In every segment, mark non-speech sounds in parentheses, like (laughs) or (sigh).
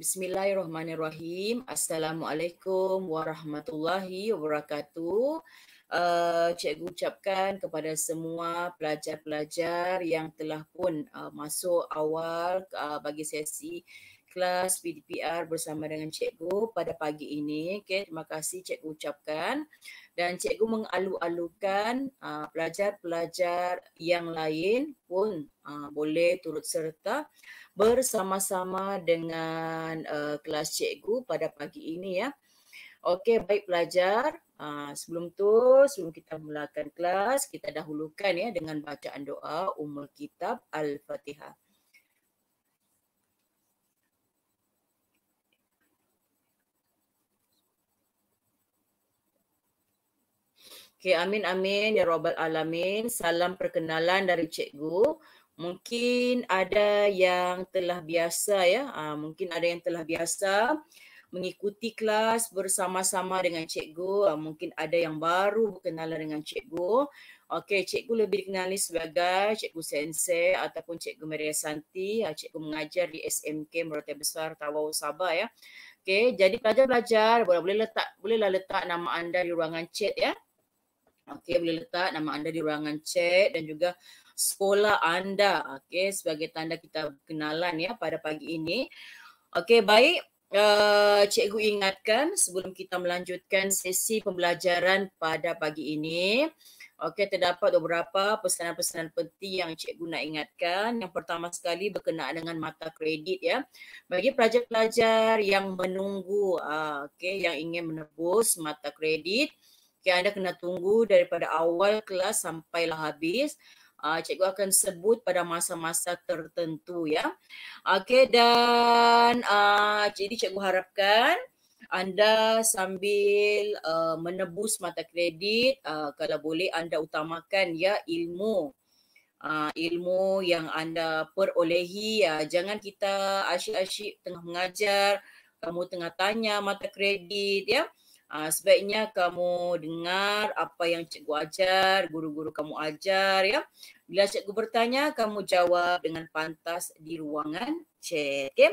Bismillahirrahmanirrahim. Assalamualaikum warahmatullahi wabarakatuh. Uh, cikgu ucapkan kepada semua pelajar-pelajar yang telah pun uh, masuk awal uh, bagi sesi kelas PDPR bersama dengan cikgu pada pagi ini. Okay, terima kasih cikgu ucapkan. Dan cikgu mengalu-alukan uh, pelajar-pelajar yang lain pun uh, boleh turut serta bersama-sama dengan uh, kelas cikgu pada pagi ini ya. Okey, baik pelajar. Uh, sebelum tu, sebelum kita mulakan kelas, kita dahulukan ya dengan bacaan doa umur Kitab Al-Fatihah. Okay, amin amin ya rabbal alamin. Salam perkenalan dari cikgu mungkin ada yang telah biasa ya uh, mungkin ada yang telah biasa mengikuti kelas bersama-sama dengan cikgu uh, mungkin ada yang baru berkenalan dengan cikgu okey cikgu lebih dikenali sebagai cikgu sensei ataupun cikgu Maria Santi uh, cikgu mengajar di SMK Merauke Besar Tawau Sabah ya okey jadi pelajar-pelajar boleh boleh letak bolehlah letak nama anda di ruangan chat ya okey boleh letak nama anda di ruangan chat dan juga sekolah anda okey sebagai tanda kita kenalan ya pada pagi ini okey baik uh, cikgu ingatkan sebelum kita melanjutkan sesi pembelajaran pada pagi ini okey terdapat beberapa pesanan-pesanan penting yang cikgu nak ingatkan yang pertama sekali berkenaan dengan mata kredit ya bagi pelajar-pelajar yang menunggu uh, okey yang ingin menebus mata kredit Okay, anda kena tunggu daripada awal kelas sampailah habis uh, cikgu akan sebut pada masa-masa tertentu ya. Okey dan uh, jadi cikgu harapkan anda sambil uh, menebus mata kredit uh, kalau boleh anda utamakan ya ilmu uh, ilmu yang anda perolehi ya jangan kita asyik-asyik tengah mengajar kamu tengah tanya mata kredit ya Uh, sebaiknya kamu dengar apa yang cikgu ajar, guru-guru kamu ajar ya. Bila cikgu bertanya, kamu jawab dengan pantas di ruangan cek, Okay.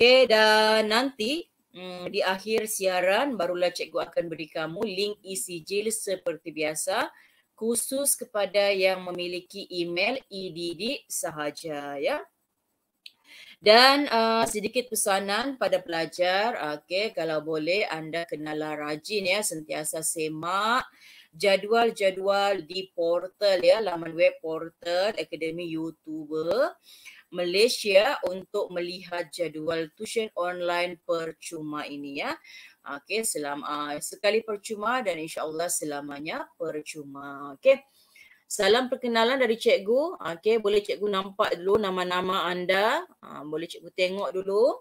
Okay, dan nanti um, di akhir siaran barulah cikgu akan beri kamu link e-sijil seperti biasa khusus kepada yang memiliki email edidik sahaja ya. Dan uh, sedikit pesanan pada pelajar, okay, kalau boleh anda kenalah rajin ya, sentiasa semak jadual-jadual di portal ya, laman web portal Akademi Youtuber Malaysia untuk melihat jadual tuition online percuma ini ya. okay, selama uh, sekali percuma dan insyaallah selamanya percuma. okay. Salam perkenalan dari cikgu. Okey, boleh cikgu nampak dulu nama-nama anda. Ha, boleh cikgu tengok dulu.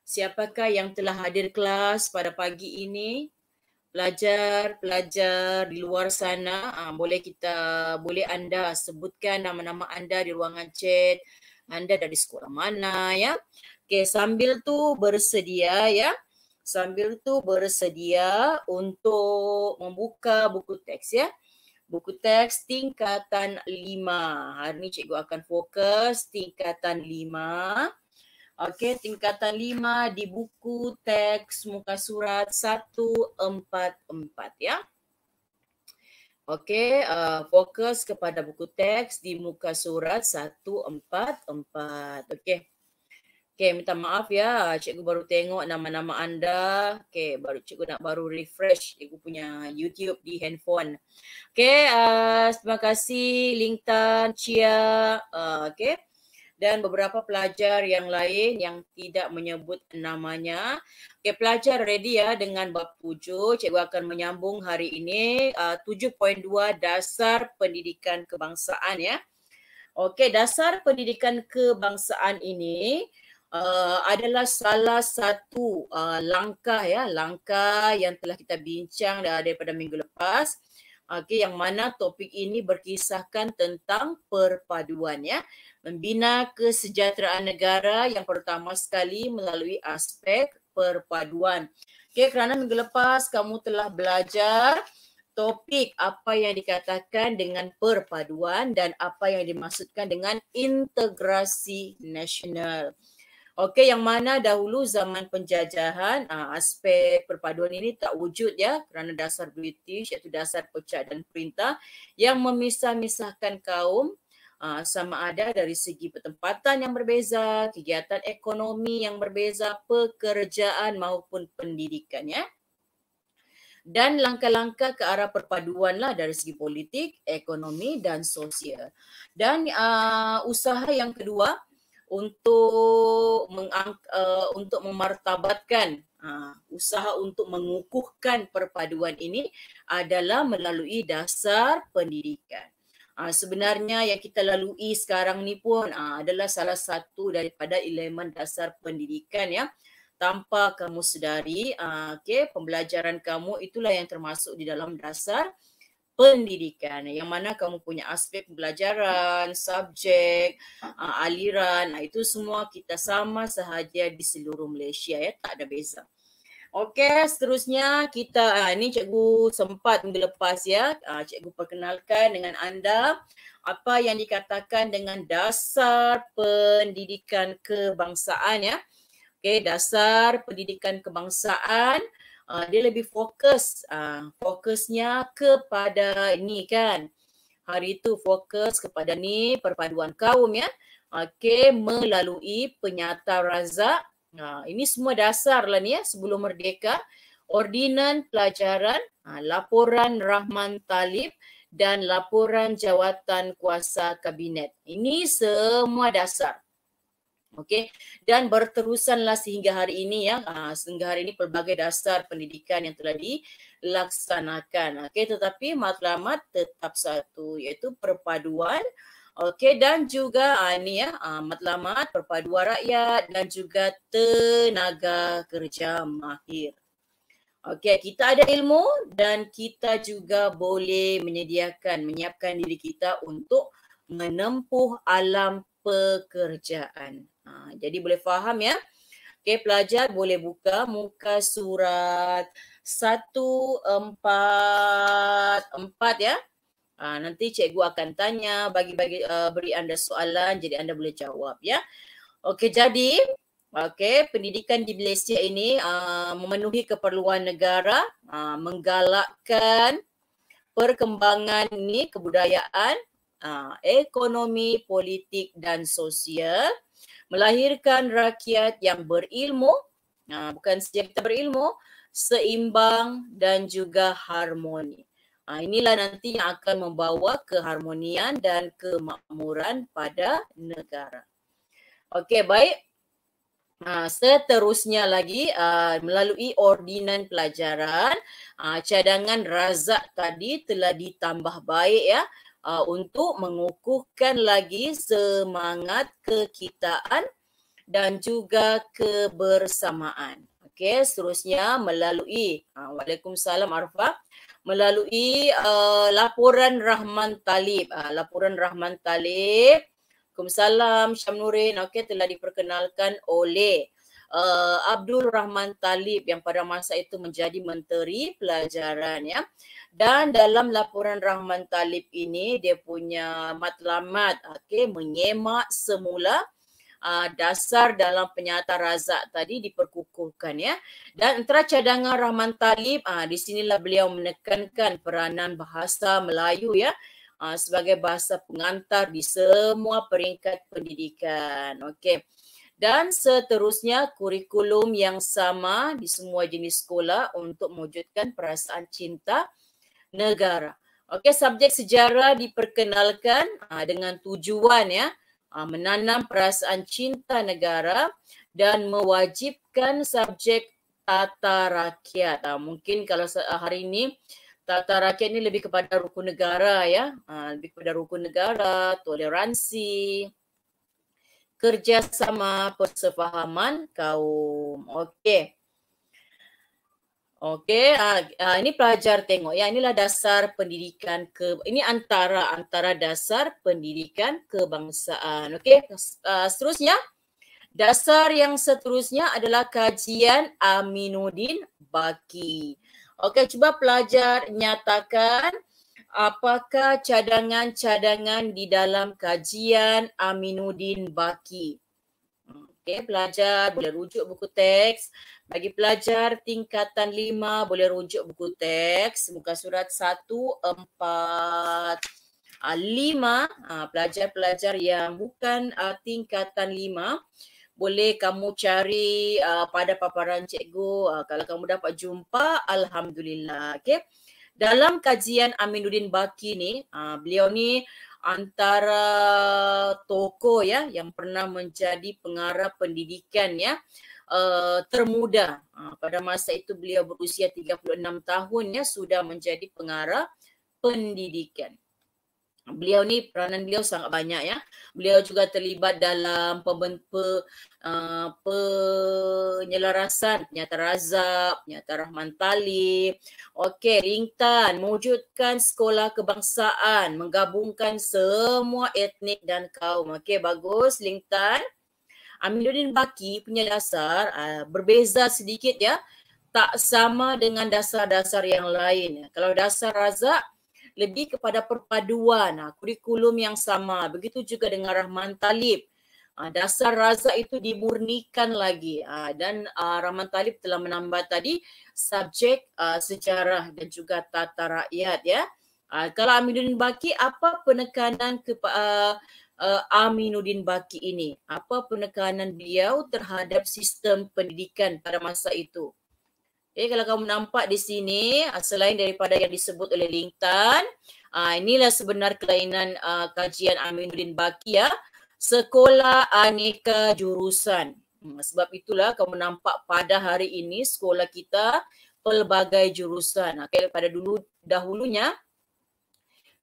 Siapakah yang telah hadir kelas pada pagi ini? Pelajar-pelajar di luar sana, ha, boleh kita boleh anda sebutkan nama-nama anda di ruangan chat. Anda dari sekolah mana ya? Okey, sambil tu bersedia ya. Sambil tu bersedia untuk membuka buku teks ya buku teks tingkatan lima Hari ni cikgu akan fokus tingkatan lima, Okey, tingkatan lima di buku teks muka surat 144 ya. Okey, uh, fokus kepada buku teks di muka surat 144. Okey. Okay, minta maaf ya. Cikgu baru tengok nama-nama anda. Okay, baru cikgu nak baru refresh cikgu punya YouTube di handphone. Okay, uh, terima kasih Lingtan, Cia. Uh, okay. Dan beberapa pelajar yang lain yang tidak menyebut namanya. Okay, pelajar ready ya dengan bab tujuh. Cikgu akan menyambung hari ini uh, tujuh poin dua dasar pendidikan kebangsaan ya. Okay, dasar pendidikan kebangsaan ini Uh, adalah salah satu uh, langkah ya langkah yang telah kita bincang dah daripada minggu lepas okey yang mana topik ini berkisahkan tentang perpaduan ya membina kesejahteraan negara yang pertama sekali melalui aspek perpaduan okey kerana minggu lepas kamu telah belajar topik apa yang dikatakan dengan perpaduan dan apa yang dimaksudkan dengan integrasi nasional. Okey, yang mana dahulu zaman penjajahan, ah, aspek perpaduan ini tak wujud ya kerana dasar British iaitu dasar pecah dan perintah yang memisah-misahkan kaum ah, sama ada dari segi pertempatan yang berbeza, kegiatan ekonomi yang berbeza, pekerjaan maupun pendidikan ya. Dan langkah-langkah ke arah perpaduan lah dari segi politik, ekonomi dan sosial. Dan uh, usaha yang kedua untuk mengang, uh, eh, untuk memartabatkan uh, usaha untuk mengukuhkan perpaduan ini adalah melalui dasar pendidikan. Uh, sebenarnya yang kita lalui sekarang ni pun uh, adalah salah satu daripada elemen dasar pendidikan ya. Tanpa kamu sedari, uh, okay, pembelajaran kamu itulah yang termasuk di dalam dasar pendidikan yang mana kamu punya aspek pembelajaran, subjek, ah, aliran, ah, itu semua kita sama sahaja di seluruh Malaysia ya, tak ada beza. Okey, seterusnya kita uh, ah, ini cikgu sempat minggu lepas ya, uh, cikgu perkenalkan dengan anda apa yang dikatakan dengan dasar pendidikan kebangsaan ya. Okey, dasar pendidikan kebangsaan uh, dia lebih fokus uh, fokusnya kepada ini kan hari itu fokus kepada ni perpaduan kaum ya okey melalui penyata razak nah uh, ini semua dasar lah ni ya sebelum merdeka ordinan pelajaran uh, laporan rahman talib dan laporan jawatan kuasa kabinet ini semua dasar Okey dan berterusanlah sehingga hari ini ya ha, sehingga hari ini pelbagai dasar pendidikan yang telah dilaksanakan. Okey tetapi matlamat tetap satu iaitu perpaduan okey dan juga ha, ini ya ha, matlamat perpaduan rakyat dan juga tenaga kerja mahir. Okey kita ada ilmu dan kita juga boleh menyediakan menyiapkan diri kita untuk menempuh alam pekerjaan. Ha, jadi boleh faham ya. Okey, pelajar boleh buka muka surat 144 ya. Ha, nanti cikgu akan tanya, bagi-bagi uh, beri anda soalan jadi anda boleh jawab ya. Okey, jadi okey, pendidikan di Malaysia ini uh, memenuhi keperluan negara uh, menggalakkan perkembangan ini kebudayaan Ah, ekonomi, politik dan sosial melahirkan rakyat yang berilmu uh, bukan saja kita berilmu seimbang dan juga harmoni. Uh, inilah nanti yang akan membawa keharmonian dan kemakmuran pada negara. Okey, baik. Uh, seterusnya lagi uh, melalui ordinan pelajaran uh, cadangan razak tadi telah ditambah baik ya uh, untuk mengukuhkan lagi semangat kekitaan dan juga kebersamaan. Okey, seterusnya melalui uh, Waalaikumsalam Arfa melalui uh, laporan Rahman Talib. Uh, laporan Rahman Talib. Waalaikumsalam Syam Okey, telah diperkenalkan oleh uh, Abdul Rahman Talib yang pada masa itu menjadi menteri pelajaran ya. Dan dalam laporan Rahman Talib ini dia punya matlamat okey menyemak semula uh, dasar dalam penyataan Razak tadi diperkukuhkan ya. Dan antara cadangan Rahman Talib uh, di sinilah beliau menekankan peranan bahasa Melayu ya sebagai bahasa pengantar di semua peringkat pendidikan. Okey dan seterusnya kurikulum yang sama di semua jenis sekolah untuk mewujudkan perasaan cinta negara. Okey, subjek sejarah diperkenalkan ah, dengan tujuan ya ah, menanam perasaan cinta negara dan mewajibkan subjek tata rakyat. Ah, mungkin kalau hari ini tata rakyat ini lebih kepada rukun negara ya, lebih kepada rukun negara, toleransi, kerjasama persefahaman kaum. Okey. Okey, uh, uh, ini pelajar tengok ya, inilah dasar pendidikan ke ini antara antara dasar pendidikan kebangsaan. Okey, uh, seterusnya dasar yang seterusnya adalah kajian Aminuddin Baki. Okey, cuba pelajar nyatakan apakah cadangan-cadangan di dalam kajian Aminuddin Baki? Okey, pelajar boleh rujuk buku teks. Bagi pelajar tingkatan lima boleh rujuk buku teks muka surat satu empat ah, lima ah, pelajar-pelajar yang bukan ah, tingkatan lima boleh kamu cari uh, pada paparan cikgu uh, kalau kamu dapat jumpa alhamdulillah Okay dalam kajian Aminuddin Baki ni uh, beliau ni antara toko ya yang pernah menjadi pengarah pendidikan ya uh, termuda uh, pada masa itu beliau berusia 36 tahun ya sudah menjadi pengarah pendidikan beliau ni peranan beliau sangat banyak ya. Beliau juga terlibat dalam uh, penyelarasan nyata razak, nyata rahman Talib, Okey, ringtan mewujudkan sekolah kebangsaan, menggabungkan semua etnik dan kaum. Okey, bagus ringtan. Aminuddin Baki punya dasar uh, berbeza sedikit ya. Tak sama dengan dasar-dasar yang lain. Kalau dasar razak, lebih kepada perpaduan ah, kurikulum yang sama. Begitu juga dengan Rahman Talib. Ah, dasar razak itu dimurnikan lagi ah, dan Rahman Talib telah menambah tadi subjek sejarah dan juga tata rakyat ya. kalau Aminuddin Baki apa penekanan kepada Aminuddin Baki ini? Apa penekanan beliau terhadap sistem pendidikan pada masa itu? Eh, kalau kamu nampak di sini, ah, selain daripada yang disebut oleh Lintan, uh, ah, inilah sebenar kelainan uh, kajian Aminuddin Baki ya. Sekolah aneka jurusan. Hmm, sebab itulah kamu nampak pada hari ini sekolah kita pelbagai jurusan. Okay, pada dulu dahulunya,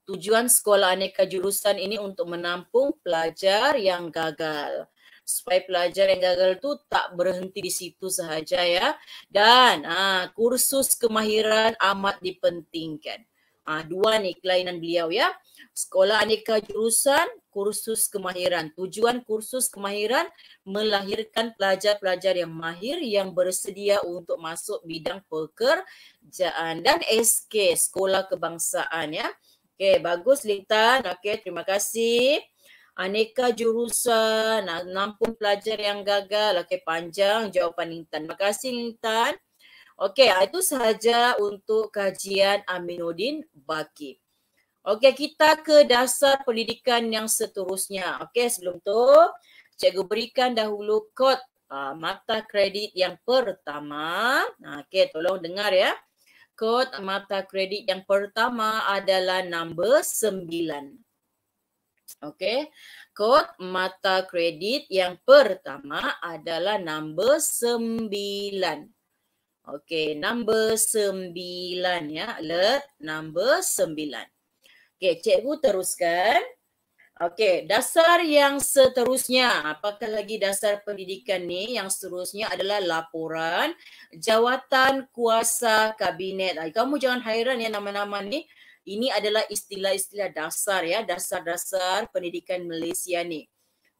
tujuan sekolah aneka jurusan ini untuk menampung pelajar yang gagal supaya pelajar yang gagal tu tak berhenti di situ sahaja ya. Dan ha, kursus kemahiran amat dipentingkan. Ah ha, dua ni kelainan beliau ya. Sekolah aneka jurusan, kursus kemahiran. Tujuan kursus kemahiran melahirkan pelajar-pelajar yang mahir yang bersedia untuk masuk bidang pekerjaan dan SK, Sekolah Kebangsaan ya. Okey, bagus Lintan. Okey, terima kasih aneka jurusan, nampung pelajar yang gagal. Okey, panjang jawapan Intan. Terima kasih Intan. Okey, ah, itu sahaja untuk kajian Aminuddin Baki. Okey, kita ke dasar pendidikan yang seterusnya. Okey, sebelum tu, cikgu berikan dahulu kod uh, ah, mata kredit yang pertama. Ah, okey, tolong dengar ya. Kod mata kredit yang pertama adalah nombor sembilan. Okey. Kod mata kredit yang pertama adalah nombor sembilan. Okey, nombor sembilan ya. let nombor sembilan. Okey, cikgu teruskan. Okey, dasar yang seterusnya, apakah lagi dasar pendidikan ni yang seterusnya adalah laporan jawatan kuasa kabinet. Kamu jangan hairan ya nama-nama ni. Ini adalah istilah-istilah dasar ya, dasar-dasar pendidikan Malaysia ni.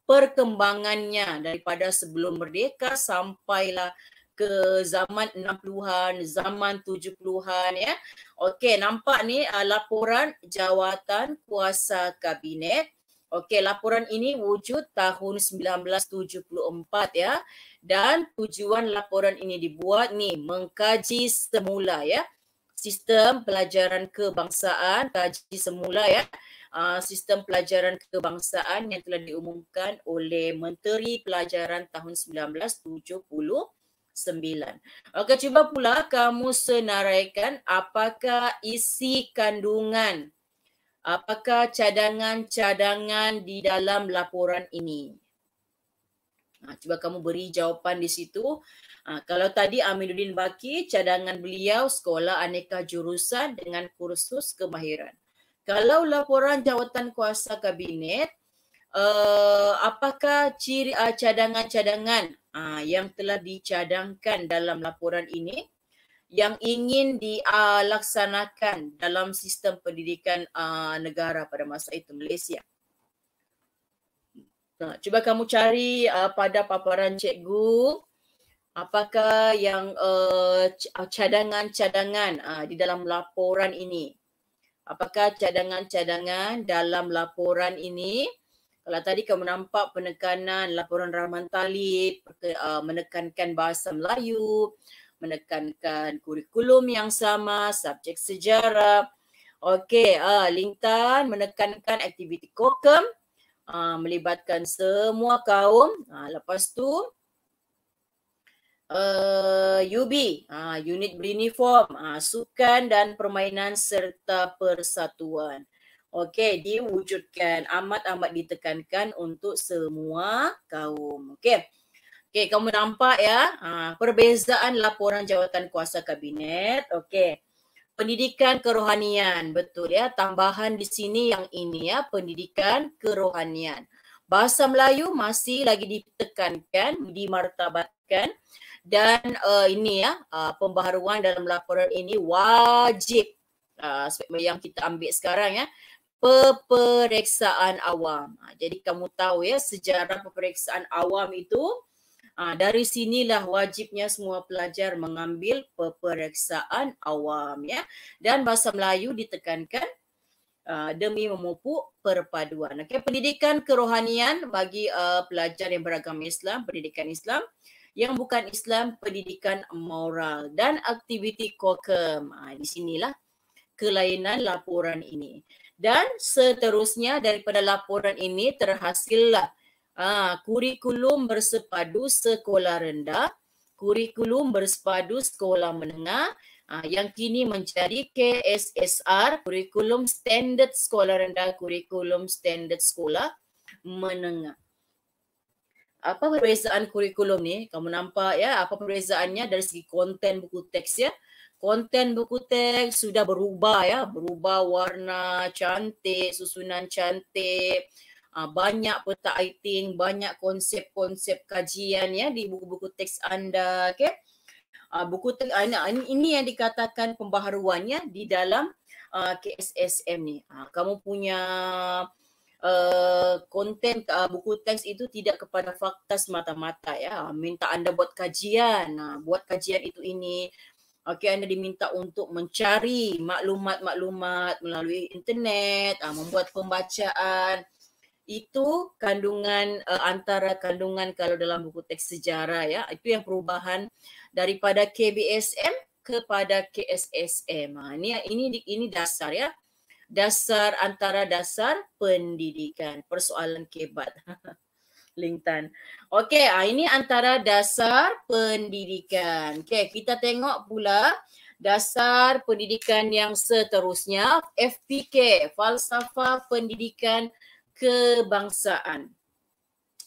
Perkembangannya daripada sebelum merdeka sampailah ke zaman 60-an, zaman 70-an ya. Okey, nampak ni uh, laporan jawatan kuasa kabinet. Okey, laporan ini wujud tahun 1974 ya. Dan tujuan laporan ini dibuat ni mengkaji semula ya sistem pelajaran kebangsaan kaji semula ya ah, sistem pelajaran kebangsaan yang telah diumumkan oleh Menteri Pelajaran tahun 1979. Okey cuba pula kamu senaraikan apakah isi kandungan apakah cadangan-cadangan di dalam laporan ini. Ha, cuba kamu beri jawapan di situ. Ha, kalau tadi Aminuddin Baki, cadangan beliau sekolah aneka jurusan dengan kursus kemahiran. Kalau laporan jawatan kuasa kabinet, uh, apakah ciri ah, cadangan-cadangan uh, yang telah dicadangkan dalam laporan ini yang ingin dilaksanakan dalam sistem pendidikan uh, negara pada masa itu Malaysia? Ha, cuba kamu cari uh, pada paparan cikgu apakah yang uh, uh, cadangan-cadangan uh, di dalam laporan ini. Apakah cadangan-cadangan dalam laporan ini? Kalau tadi kamu nampak penekanan laporan Rahman Talib uh, menekankan bahasa Melayu, menekankan kurikulum yang sama, subjek sejarah. Okey, uh, Lintan menekankan aktiviti kokem uh, melibatkan semua kaum. Uh, lepas tu uh, eh, UB, uh, ha, unit beruniform, uh, sukan dan permainan serta persatuan. Okey, diwujudkan amat-amat ditekankan untuk semua kaum. Okey. Okey, kamu nampak ya, perbezaan laporan jawatan kuasa kabinet. Okey pendidikan kerohanian betul ya tambahan di sini yang ini ya pendidikan kerohanian bahasa Melayu masih lagi ditekankan dimartabatkan dan uh, ini ya uh, pembaharuan dalam laporan ini wajib aspek uh, yang kita ambil sekarang ya peperiksaan awam ah, jadi kamu tahu ya sejarah peperiksaan awam itu Ha, dari sinilah wajibnya semua pelajar mengambil peperiksaan awam ya. Dan bahasa Melayu ditekankan uh, demi memupuk perpaduan. Okey, pendidikan kerohanian bagi uh, pelajar yang beragama Islam, pendidikan Islam yang bukan Islam, pendidikan moral dan aktiviti kokem. Ha, di sinilah kelainan laporan ini. Dan seterusnya daripada laporan ini terhasillah Ah, kurikulum bersepadu sekolah rendah, kurikulum bersepadu sekolah menengah ah, yang kini menjadi KSSR, kurikulum standard sekolah rendah, kurikulum standard sekolah menengah. Apa perbezaan kurikulum ni? Kamu nampak ya, apa perbezaannya dari segi konten buku teks ya? Konten buku teks sudah berubah ya, berubah warna cantik, susunan cantik, uh, banyak peta iting, banyak konsep-konsep kajian ya di buku-buku teks anda, Okay, Uh, ah, buku teks anda uh, ini yang dikatakan pembaharuannya di dalam uh, ah, KSSM ni. Uh, kamu punya eh, konten uh, buku teks itu tidak kepada fakta semata-mata ya minta anda buat kajian uh, buat kajian itu ini okey anda diminta untuk mencari maklumat-maklumat melalui internet membuat pembacaan itu kandungan uh, antara kandungan kalau dalam buku teks sejarah ya itu yang perubahan daripada KBSM kepada KSSM. Ha, ini ini ini dasar ya. Dasar antara dasar pendidikan persoalan kebat. (laughs) Lintan. Okey, ha, ini antara dasar pendidikan. Okey, kita tengok pula dasar pendidikan yang seterusnya FPK, falsafah pendidikan kebangsaan.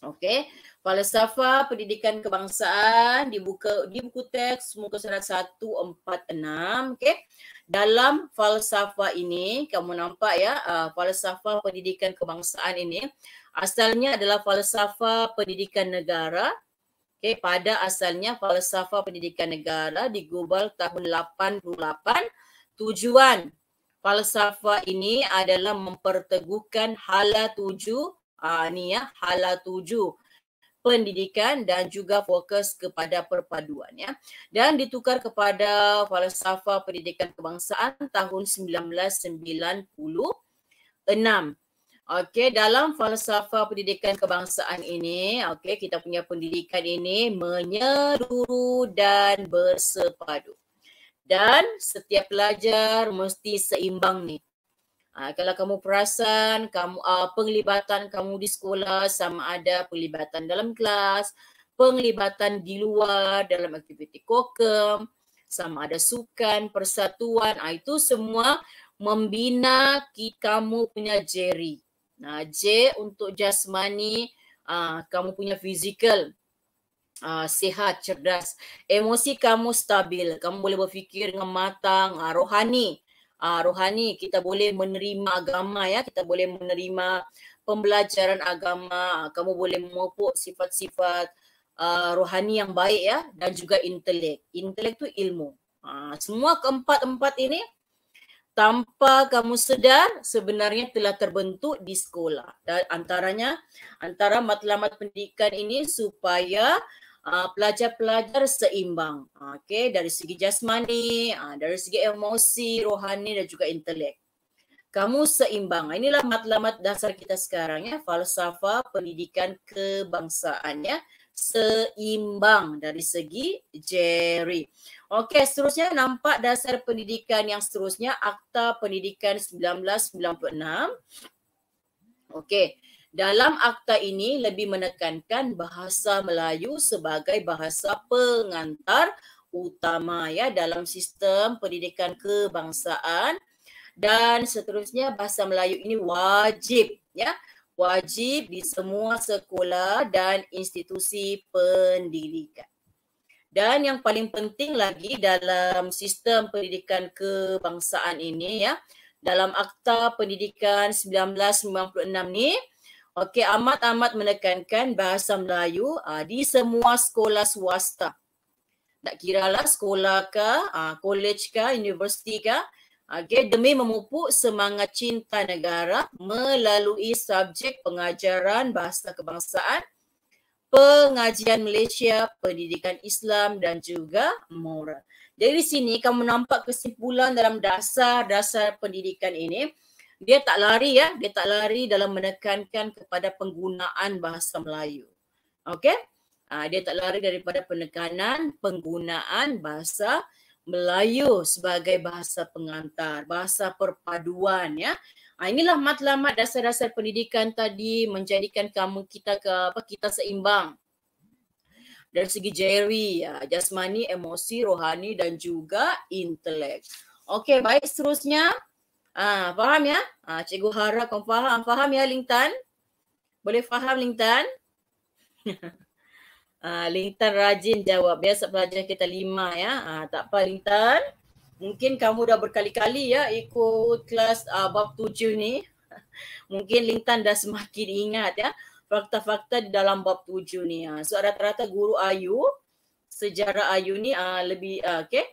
Okey. Falsafah pendidikan kebangsaan di buku di buku teks muka surat 146 okey. Dalam falsafah ini kamu nampak ya uh, falsafah pendidikan kebangsaan ini asalnya adalah falsafah pendidikan negara okey pada asalnya falsafah pendidikan negara digubal tahun 88 tujuan falsafah ini adalah memperteguhkan hala tuju uh, ni ya hala tuju pendidikan dan juga fokus kepada perpaduan ya dan ditukar kepada falsafah pendidikan kebangsaan tahun 1996 okey dalam falsafah pendidikan kebangsaan ini okey kita punya pendidikan ini menyeluruh dan bersepadu dan setiap pelajar mesti seimbang ni. Ha, kalau kamu perasan, kamu uh, penglibatan kamu di sekolah sama ada penglibatan dalam kelas, penglibatan di luar dalam aktiviti kokem, sama ada sukan, persatuan, ha, itu semua membina kamu punya jeri. Nah, J untuk jasmani, uh, kamu punya fizikal uh, sihat, cerdas. Emosi kamu stabil. Kamu boleh berfikir dengan matang, uh, rohani. Uh, rohani, kita boleh menerima agama ya. Kita boleh menerima pembelajaran agama. Kamu boleh memupuk sifat-sifat uh, rohani yang baik ya. Dan juga intelek. Intelek itu ilmu. Uh, semua keempat-empat ini tanpa kamu sedar sebenarnya telah terbentuk di sekolah. Dan antaranya antara matlamat pendidikan ini supaya Ah, pelajar-pelajar seimbang. Ah, okay, dari segi jasmani, uh, dari segi emosi, rohani dan juga intelek. Kamu seimbang. Inilah matlamat dasar kita sekarang ya, falsafah pendidikan kebangsaan ya. Seimbang dari segi Jerry. Okay, seterusnya nampak dasar pendidikan yang seterusnya Akta Pendidikan 1996. Okay. Dalam akta ini lebih menekankan bahasa Melayu sebagai bahasa pengantar utama ya dalam sistem pendidikan kebangsaan dan seterusnya bahasa Melayu ini wajib ya wajib di semua sekolah dan institusi pendidikan. Dan yang paling penting lagi dalam sistem pendidikan kebangsaan ini ya dalam akta pendidikan 1996 ni Okey, amat-amat menekankan bahasa Melayu uh, di semua sekolah swasta. Tak kira lah sekolah ke, uh, college ke, universiti ke. Ah, Okey, demi memupuk semangat cinta negara melalui subjek pengajaran bahasa kebangsaan, pengajian Malaysia, pendidikan Islam dan juga moral. Dari sini kamu nampak kesimpulan dalam dasar-dasar pendidikan ini dia tak lari ya dia tak lari dalam menekankan kepada penggunaan bahasa Melayu okey uh, dia tak lari daripada penekanan penggunaan bahasa Melayu sebagai bahasa pengantar bahasa perpaduan ya uh, inilah matlamat dasar-dasar pendidikan tadi menjadikan kamu kita ke apa kita seimbang dari segi jari, ya, jasmani, emosi, rohani dan juga intelek. Okey, baik seterusnya. Ah, faham ya? Ah, cikgu harap kau faham. Faham ya Lintan? Boleh faham Lintan? (laughs) ah, Lintan rajin jawab. Biasa pelajar kita lima ya. Ah, tak apa Lintan. Mungkin kamu dah berkali-kali ya ikut kelas ah, bab tujuh ni. (laughs) Mungkin Lintan dah semakin ingat ya fakta-fakta di dalam bab tujuh ni. Ah. So rata-rata guru Ayu, sejarah Ayu ni ah, lebih ah, okay.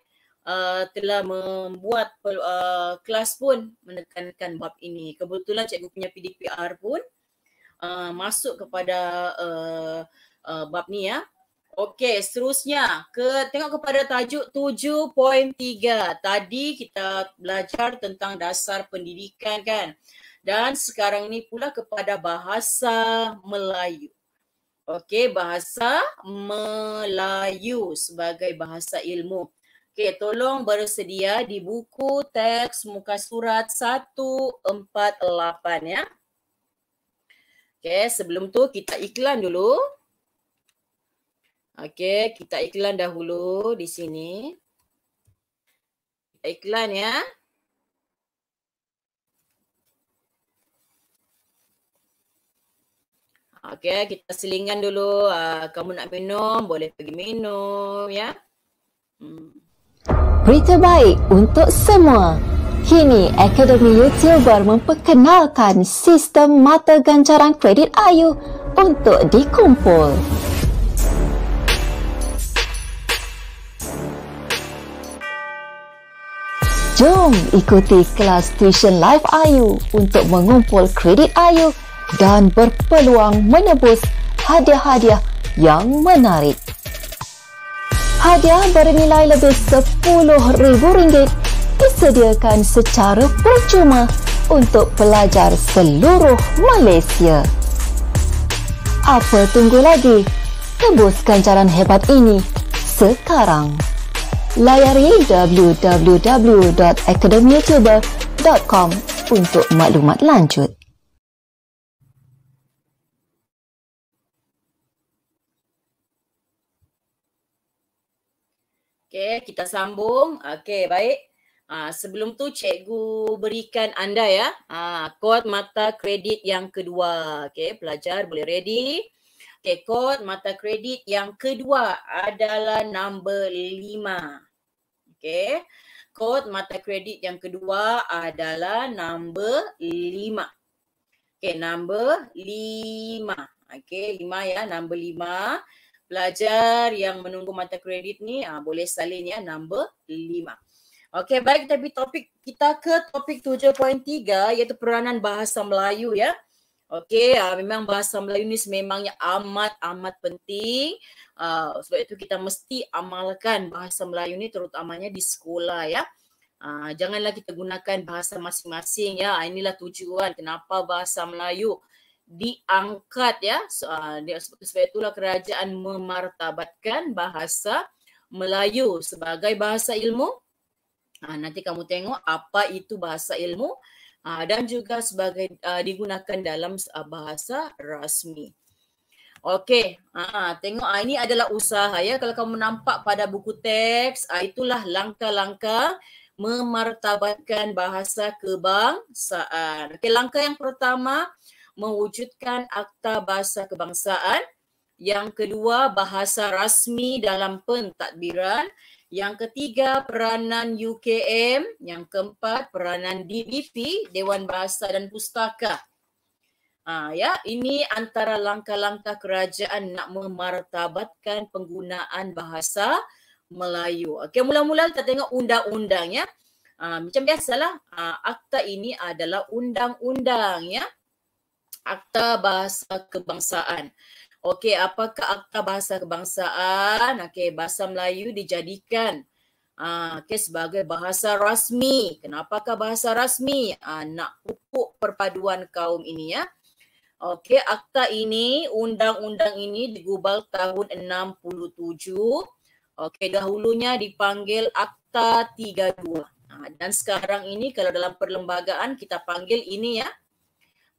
Uh, telah membuat uh, kelas pun menekankan bab ini. Kebetulan cikgu punya PDPR pun uh, masuk kepada uh, uh, bab ni ya. Okey, seterusnya ke tengok kepada tajuk 7.3. Tadi kita belajar tentang dasar pendidikan kan. Dan sekarang ni pula kepada bahasa Melayu. Okey, bahasa Melayu sebagai bahasa ilmu. Okay, tolong bersedia di buku teks muka surat 148 ya. Okay, sebelum tu kita iklan dulu. Okay, kita iklan dahulu di sini. Iklan ya. Okay, kita selingan dulu. Ah, kamu nak minum, boleh pergi minum ya. Hmm berita baik untuk semua. Kini, Akademi YouTuber memperkenalkan sistem mata ganjaran kredit Ayu untuk dikumpul. Jom ikuti kelas tuition live Ayu untuk mengumpul kredit Ayu dan berpeluang menebus hadiah-hadiah yang menarik. Hadiah bernilai lebih rm ringgit disediakan secara percuma untuk pelajar seluruh Malaysia. Apa tunggu lagi? Tebuskan jalan hebat ini sekarang. Layari www.academyoutuber.com untuk maklumat lanjut. Okey, kita sambung. Okey, baik. Ha, sebelum tu cikgu berikan anda ya ha, kod mata kredit yang kedua. Okey, pelajar boleh ready. Okey, kod mata kredit yang kedua adalah number lima. Okey, kod mata kredit yang kedua adalah number lima. Okey, number lima. Okey, lima ya, number lima pelajar yang menunggu mata kredit ni uh, boleh salin ya number 5. Okey, baik kita pergi topik kita ke topik 7.3 iaitu peranan bahasa Melayu ya. Okey, uh, memang bahasa Melayu ni sememangnya amat amat penting. Uh, sebab itu kita mesti amalkan bahasa Melayu ni terutamanya di sekolah ya. Uh, janganlah kita gunakan bahasa masing-masing ya. Inilah tujuan kenapa bahasa Melayu diangkat ya. So, uh, sebab itulah kerajaan memartabatkan bahasa Melayu sebagai bahasa ilmu. Ha, nanti kamu tengok apa itu bahasa ilmu uh, dan juga sebagai uh, digunakan dalam uh, bahasa rasmi. Okey, ha, tengok ha, ini adalah usaha ya. Kalau kamu nampak pada buku teks, ha, itulah langkah-langkah memartabatkan bahasa kebangsaan. Okey, langkah yang pertama, mewujudkan Akta Bahasa Kebangsaan. Yang kedua, bahasa rasmi dalam pentadbiran. Yang ketiga, peranan UKM. Yang keempat, peranan DBP, Dewan Bahasa dan Pustaka. Ha, ya, ini antara langkah-langkah kerajaan nak memartabatkan penggunaan bahasa Melayu. Okey, mula-mula kita tengok undang-undang ya. Ha, macam biasalah, ha, akta ini adalah undang-undang ya. Akta Bahasa Kebangsaan. Okey, apakah Akta Bahasa Kebangsaan? Okey, Bahasa Melayu dijadikan uh, ah, okay, sebagai bahasa rasmi. Kenapakah bahasa rasmi? Uh, nak pupuk perpaduan kaum ini ya. Okey, akta ini, undang-undang ini digubal tahun 67. Okey, dahulunya dipanggil Akta 32. Ah, dan sekarang ini kalau dalam perlembagaan kita panggil ini ya,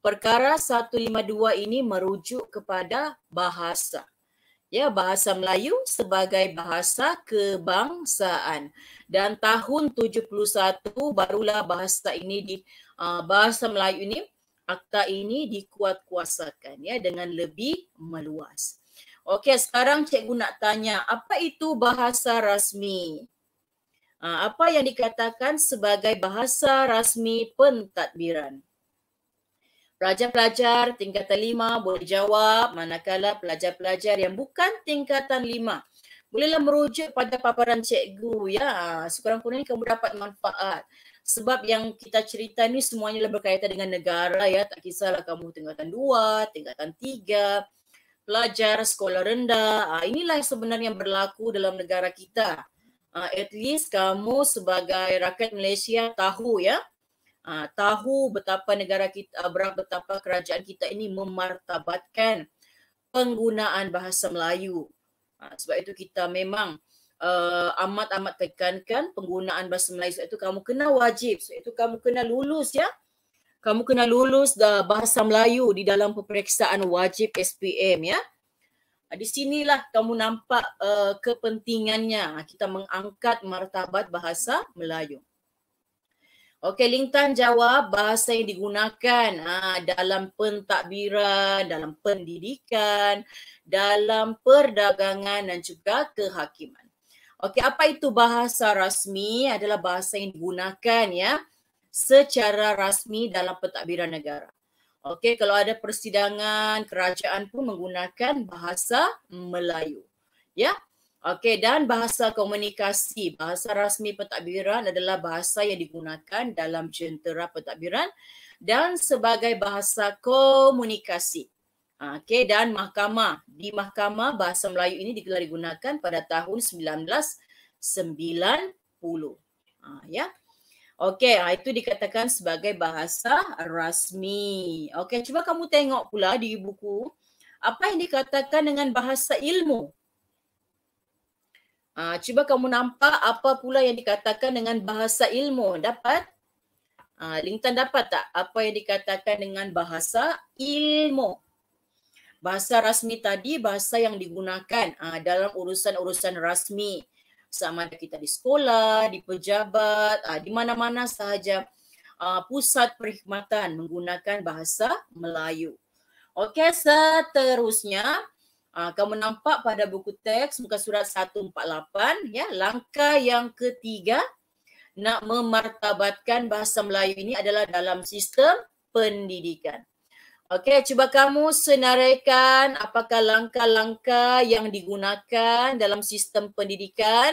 perkara 152 ini merujuk kepada bahasa ya bahasa Melayu sebagai bahasa kebangsaan dan tahun 71 barulah bahasa ini di uh, bahasa Melayu ini akta ini dikuatkuasakan ya dengan lebih meluas okey sekarang cikgu nak tanya apa itu bahasa rasmi uh, apa yang dikatakan sebagai bahasa rasmi pentadbiran Pelajar-pelajar tingkatan lima boleh jawab manakala pelajar-pelajar yang bukan tingkatan lima. Bolehlah merujuk pada paparan cikgu ya. Sekurang-kurangnya kamu dapat manfaat. Sebab yang kita cerita ni semuanya berkaitan dengan negara ya. Tak kisahlah kamu tingkatan dua, tingkatan tiga, pelajar, sekolah rendah. Ah, inilah yang sebenarnya yang berlaku dalam negara kita. Ah, at least kamu sebagai rakyat Malaysia tahu ya uh, tahu betapa negara kita uh, betapa kerajaan kita ini memartabatkan penggunaan bahasa Melayu. Uh, sebab itu kita memang uh, amat-amat tekankan penggunaan bahasa Melayu. Sebab itu kamu kena wajib, sebab itu kamu kena lulus ya. Kamu kena lulus bahasa Melayu di dalam peperiksaan wajib SPM ya. Ah, di sinilah kamu nampak uh, kepentingannya kita mengangkat martabat bahasa Melayu. Okey, Lintan jawab bahasa yang digunakan ha, dalam pentadbiran, dalam pendidikan, dalam perdagangan dan juga kehakiman. Okey, apa itu bahasa rasmi? Adalah bahasa yang digunakan ya secara rasmi dalam pentadbiran negara. Okey, kalau ada persidangan, kerajaan pun menggunakan bahasa Melayu. Ya, Okey dan bahasa komunikasi, bahasa rasmi pentadbiran adalah bahasa yang digunakan dalam jentera pentadbiran dan sebagai bahasa komunikasi. Okey dan mahkamah, di mahkamah bahasa Melayu ini digelar digunakan pada tahun 1990. Uh, ha, ya. Yeah. Okey, ha, itu dikatakan sebagai bahasa rasmi. Okey, cuba kamu tengok pula di buku apa yang dikatakan dengan bahasa ilmu? Uh, cuba kamu nampak apa pula yang dikatakan dengan bahasa ilmu. Dapat? Uh, Lintan dapat tak apa yang dikatakan dengan bahasa ilmu? Bahasa rasmi tadi bahasa yang digunakan uh, dalam urusan-urusan rasmi. Sama ada kita di sekolah, di pejabat, uh, di mana-mana sahaja. Uh, pusat perkhidmatan menggunakan bahasa Melayu. Okey, seterusnya. Uh, kamu nampak pada buku teks muka surat 148 ya langkah yang ketiga nak memartabatkan bahasa Melayu ini adalah dalam sistem pendidikan. Okey, cuba kamu senaraikan apakah langkah-langkah yang digunakan dalam sistem pendidikan.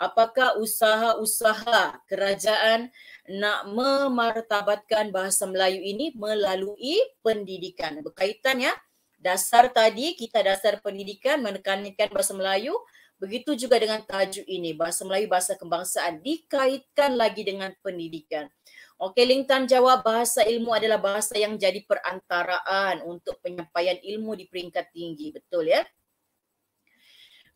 Apakah usaha-usaha kerajaan nak memartabatkan bahasa Melayu ini melalui pendidikan berkaitan ya dasar tadi kita dasar pendidikan menekankan bahasa Melayu begitu juga dengan tajuk ini bahasa Melayu bahasa kebangsaan dikaitkan lagi dengan pendidikan. Okey lingkaran jawab bahasa ilmu adalah bahasa yang jadi perantaraan untuk penyampaian ilmu di peringkat tinggi betul ya.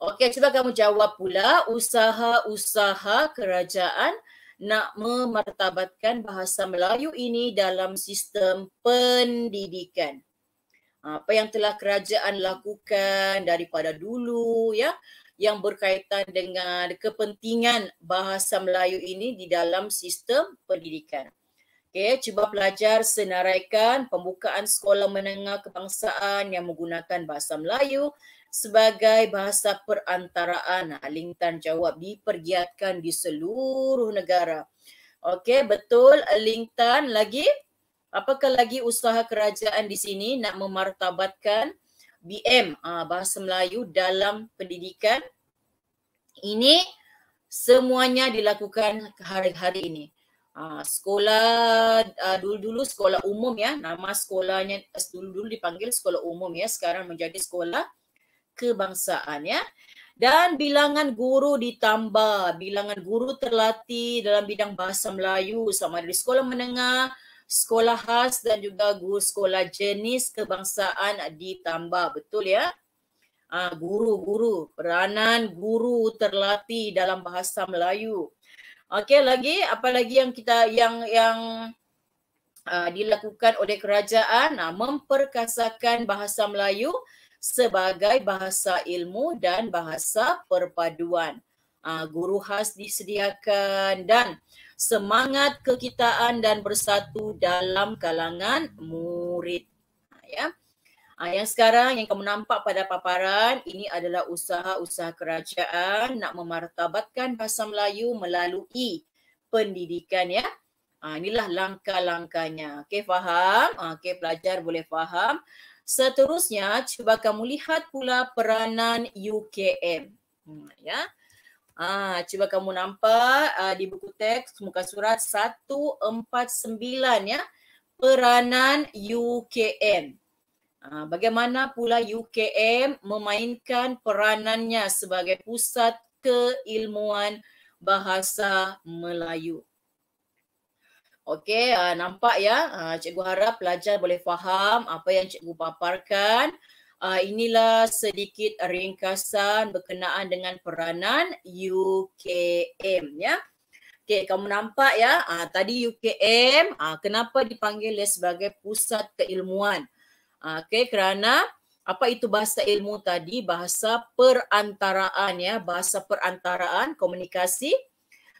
Okey cuba kamu jawab pula usaha-usaha kerajaan nak memartabatkan bahasa Melayu ini dalam sistem pendidikan apa yang telah kerajaan lakukan daripada dulu ya yang berkaitan dengan kepentingan bahasa Melayu ini di dalam sistem pendidikan. Okey, cuba pelajar senaraikan pembukaan sekolah menengah kebangsaan yang menggunakan bahasa Melayu sebagai bahasa perantaraan ah, lintan jawab dipergiatkan di seluruh negara. Okey, betul lintan lagi apakah lagi usaha kerajaan di sini nak memartabatkan BM ah, bahasa Melayu dalam pendidikan ini semuanya dilakukan hari-hari ini ah, sekolah ah, dulu-dulu sekolah umum ya nama sekolahnya eh, dulu-dulu dipanggil sekolah umum ya sekarang menjadi sekolah kebangsaan ya dan bilangan guru ditambah bilangan guru terlatih dalam bidang bahasa Melayu sama dari sekolah menengah sekolah khas dan juga guru sekolah jenis kebangsaan ditambah betul ya ah, guru-guru peranan guru terlatih dalam bahasa Melayu okey lagi apa lagi yang kita yang yang uh, dilakukan oleh kerajaan uh, memperkasakan bahasa Melayu sebagai bahasa ilmu dan bahasa perpaduan Ah, guru khas disediakan dan semangat kekitaan dan bersatu dalam kalangan murid. Ah, ya. Ah, yang sekarang yang kamu nampak pada paparan ini adalah usaha-usaha kerajaan nak memartabatkan bahasa Melayu melalui pendidikan ya. Inilah langkah-langkahnya. Okey faham? Okey pelajar boleh faham. Seterusnya cuba kamu lihat pula peranan UKM. Hmm, ya. Yeah. Ah, cuba kamu nampak ah, di buku teks muka surat 149 ya. Peranan UKM. Ah, bagaimana pula UKM memainkan peranannya sebagai pusat keilmuan bahasa Melayu. Okey, ah, nampak ya. Ah, cikgu harap pelajar boleh faham apa yang cikgu paparkan uh, inilah sedikit ringkasan berkenaan dengan peranan UKM ya. Okey, kamu nampak ya, uh, tadi UKM uh, ah, kenapa dipanggil sebagai pusat keilmuan. Uh, Okey, kerana apa itu bahasa ilmu tadi? Bahasa perantaraan ya, bahasa perantaraan komunikasi.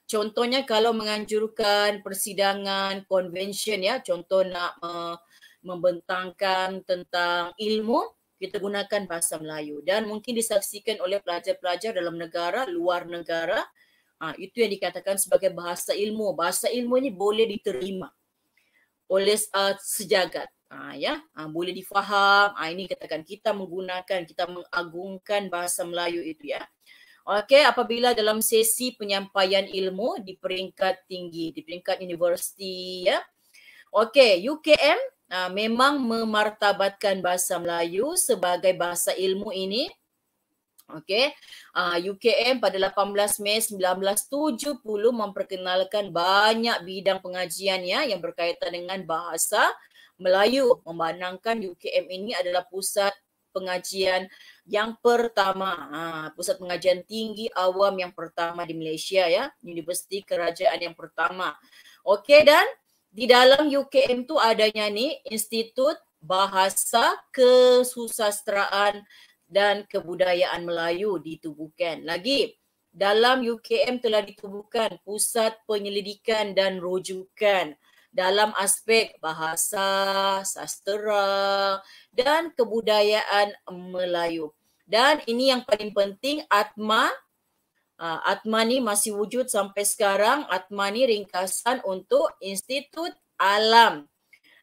Contohnya kalau menganjurkan persidangan convention ya, contoh nak uh, membentangkan tentang ilmu kita gunakan bahasa Melayu dan mungkin disaksikan oleh pelajar-pelajar dalam negara luar negara ha, itu yang dikatakan sebagai bahasa ilmu bahasa ilmu ini boleh diterima oleh uh, sejagat ha, ya ha, boleh difaham ha, ini katakan kita menggunakan kita mengagungkan bahasa Melayu itu ya Okey, apabila dalam sesi penyampaian ilmu di peringkat tinggi, di peringkat universiti, ya. Okey, UKM uh, memang memartabatkan bahasa Melayu sebagai bahasa ilmu ini. Okey. Uh, ah, UKM pada 18 Mei 1970 memperkenalkan banyak bidang pengajian ya yang berkaitan dengan bahasa Melayu. memandangkan UKM ini adalah pusat pengajian yang pertama, ha, pusat pengajian tinggi awam yang pertama di Malaysia ya, universiti kerajaan yang pertama. Okey dan di dalam UKM tu adanya ni Institut Bahasa Kesusastraan dan Kebudayaan Melayu ditubuhkan. Lagi dalam UKM telah ditubuhkan Pusat Penyelidikan dan Rujukan dalam aspek bahasa, sastera dan kebudayaan Melayu. Dan ini yang paling penting Atma Uh, ah, Atmani masih wujud sampai sekarang. Atmani ringkasan untuk Institut Alam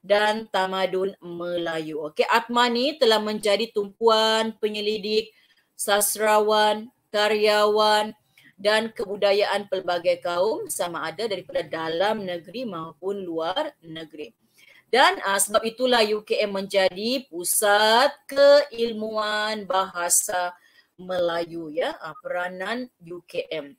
dan Tamadun Melayu. Okey, Atmani telah menjadi tumpuan penyelidik, sastrawan, karyawan dan kebudayaan pelbagai kaum sama ada daripada dalam negeri maupun luar negeri. Dan uh, sebab itulah UKM menjadi pusat keilmuan bahasa Melayu Melayu ya ah, peranan UKM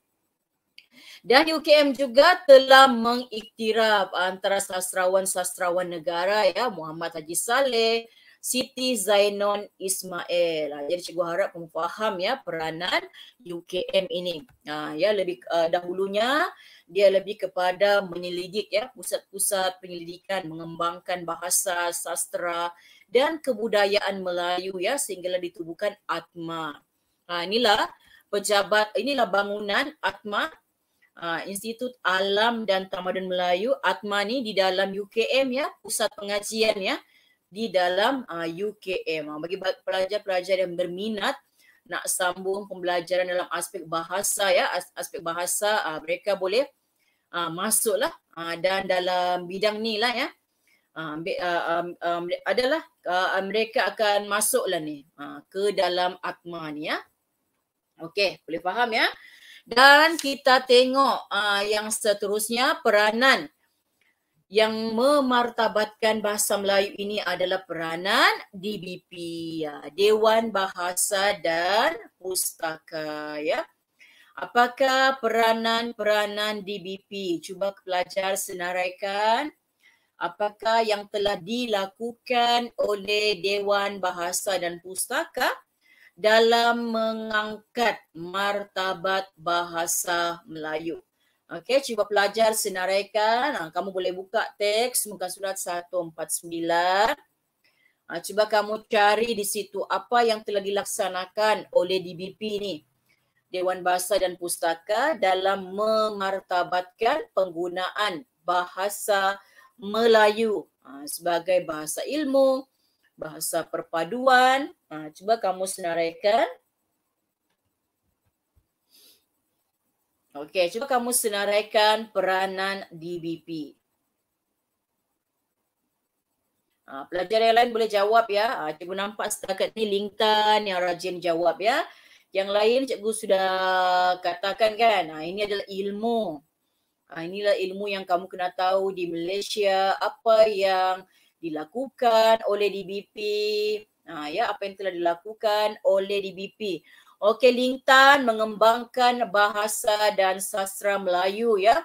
dan UKM juga telah mengiktiraf antara sastrawan-sastrawan negara ya Muhammad Haji Saleh Siti Zainon Ismail. Ah, jadi cikgu harap kamu faham ya peranan UKM ini. Ha, ya lebih uh, dahulunya dia lebih kepada menyelidik ya pusat-pusat penyelidikan mengembangkan bahasa sastra dan kebudayaan Melayu ya sehingga ditubuhkan Atma. Ha, inilah pejabat inilah bangunan Atma ha, Institut Alam dan Tamadun Melayu Atma ni di dalam UKM ya pusat pengajian ya di dalam ha, UKM bagi pelajar-pelajar yang berminat nak sambung pembelajaran dalam aspek bahasa ya aspek bahasa mereka boleh masuklah dan dalam bidang ni lah ya ambil adalah mereka akan masuklah ni ke dalam Atma ni ya Okey, boleh faham ya? Dan kita tengok uh, yang seterusnya peranan yang memartabatkan bahasa Melayu ini adalah peranan DBP ya, Dewan Bahasa dan Pustaka ya. Apakah peranan-peranan DBP? Cuba pelajar senaraikan apakah yang telah dilakukan oleh Dewan Bahasa dan Pustaka dalam mengangkat martabat bahasa Melayu. Okey, cuba pelajar senaraikan. Ha, ah, kamu boleh buka teks muka surat 149. Ha, ah, cuba kamu cari di situ apa yang telah dilaksanakan oleh DBP ni. Dewan Bahasa dan Pustaka dalam memartabatkan penggunaan bahasa Melayu ha, sebagai bahasa ilmu, bahasa perpaduan. Nah, ha, cuba kamu senaraikan. Okey, coba kamu senaraikan peranan DBP. Ha, pelajar yang lain boleh jawab ya. Ha, cikgu nampak setakat ni Lintan yang rajin jawab ya. Yang lain cikgu sudah katakan kan, Nah, ha, ini adalah ilmu. Ha, inilah ilmu yang kamu kena tahu di Malaysia. Apa yang dilakukan oleh DBP. Ha, ya, apa yang telah dilakukan oleh DBP. Okey, Lintan mengembangkan bahasa dan sastra Melayu ya.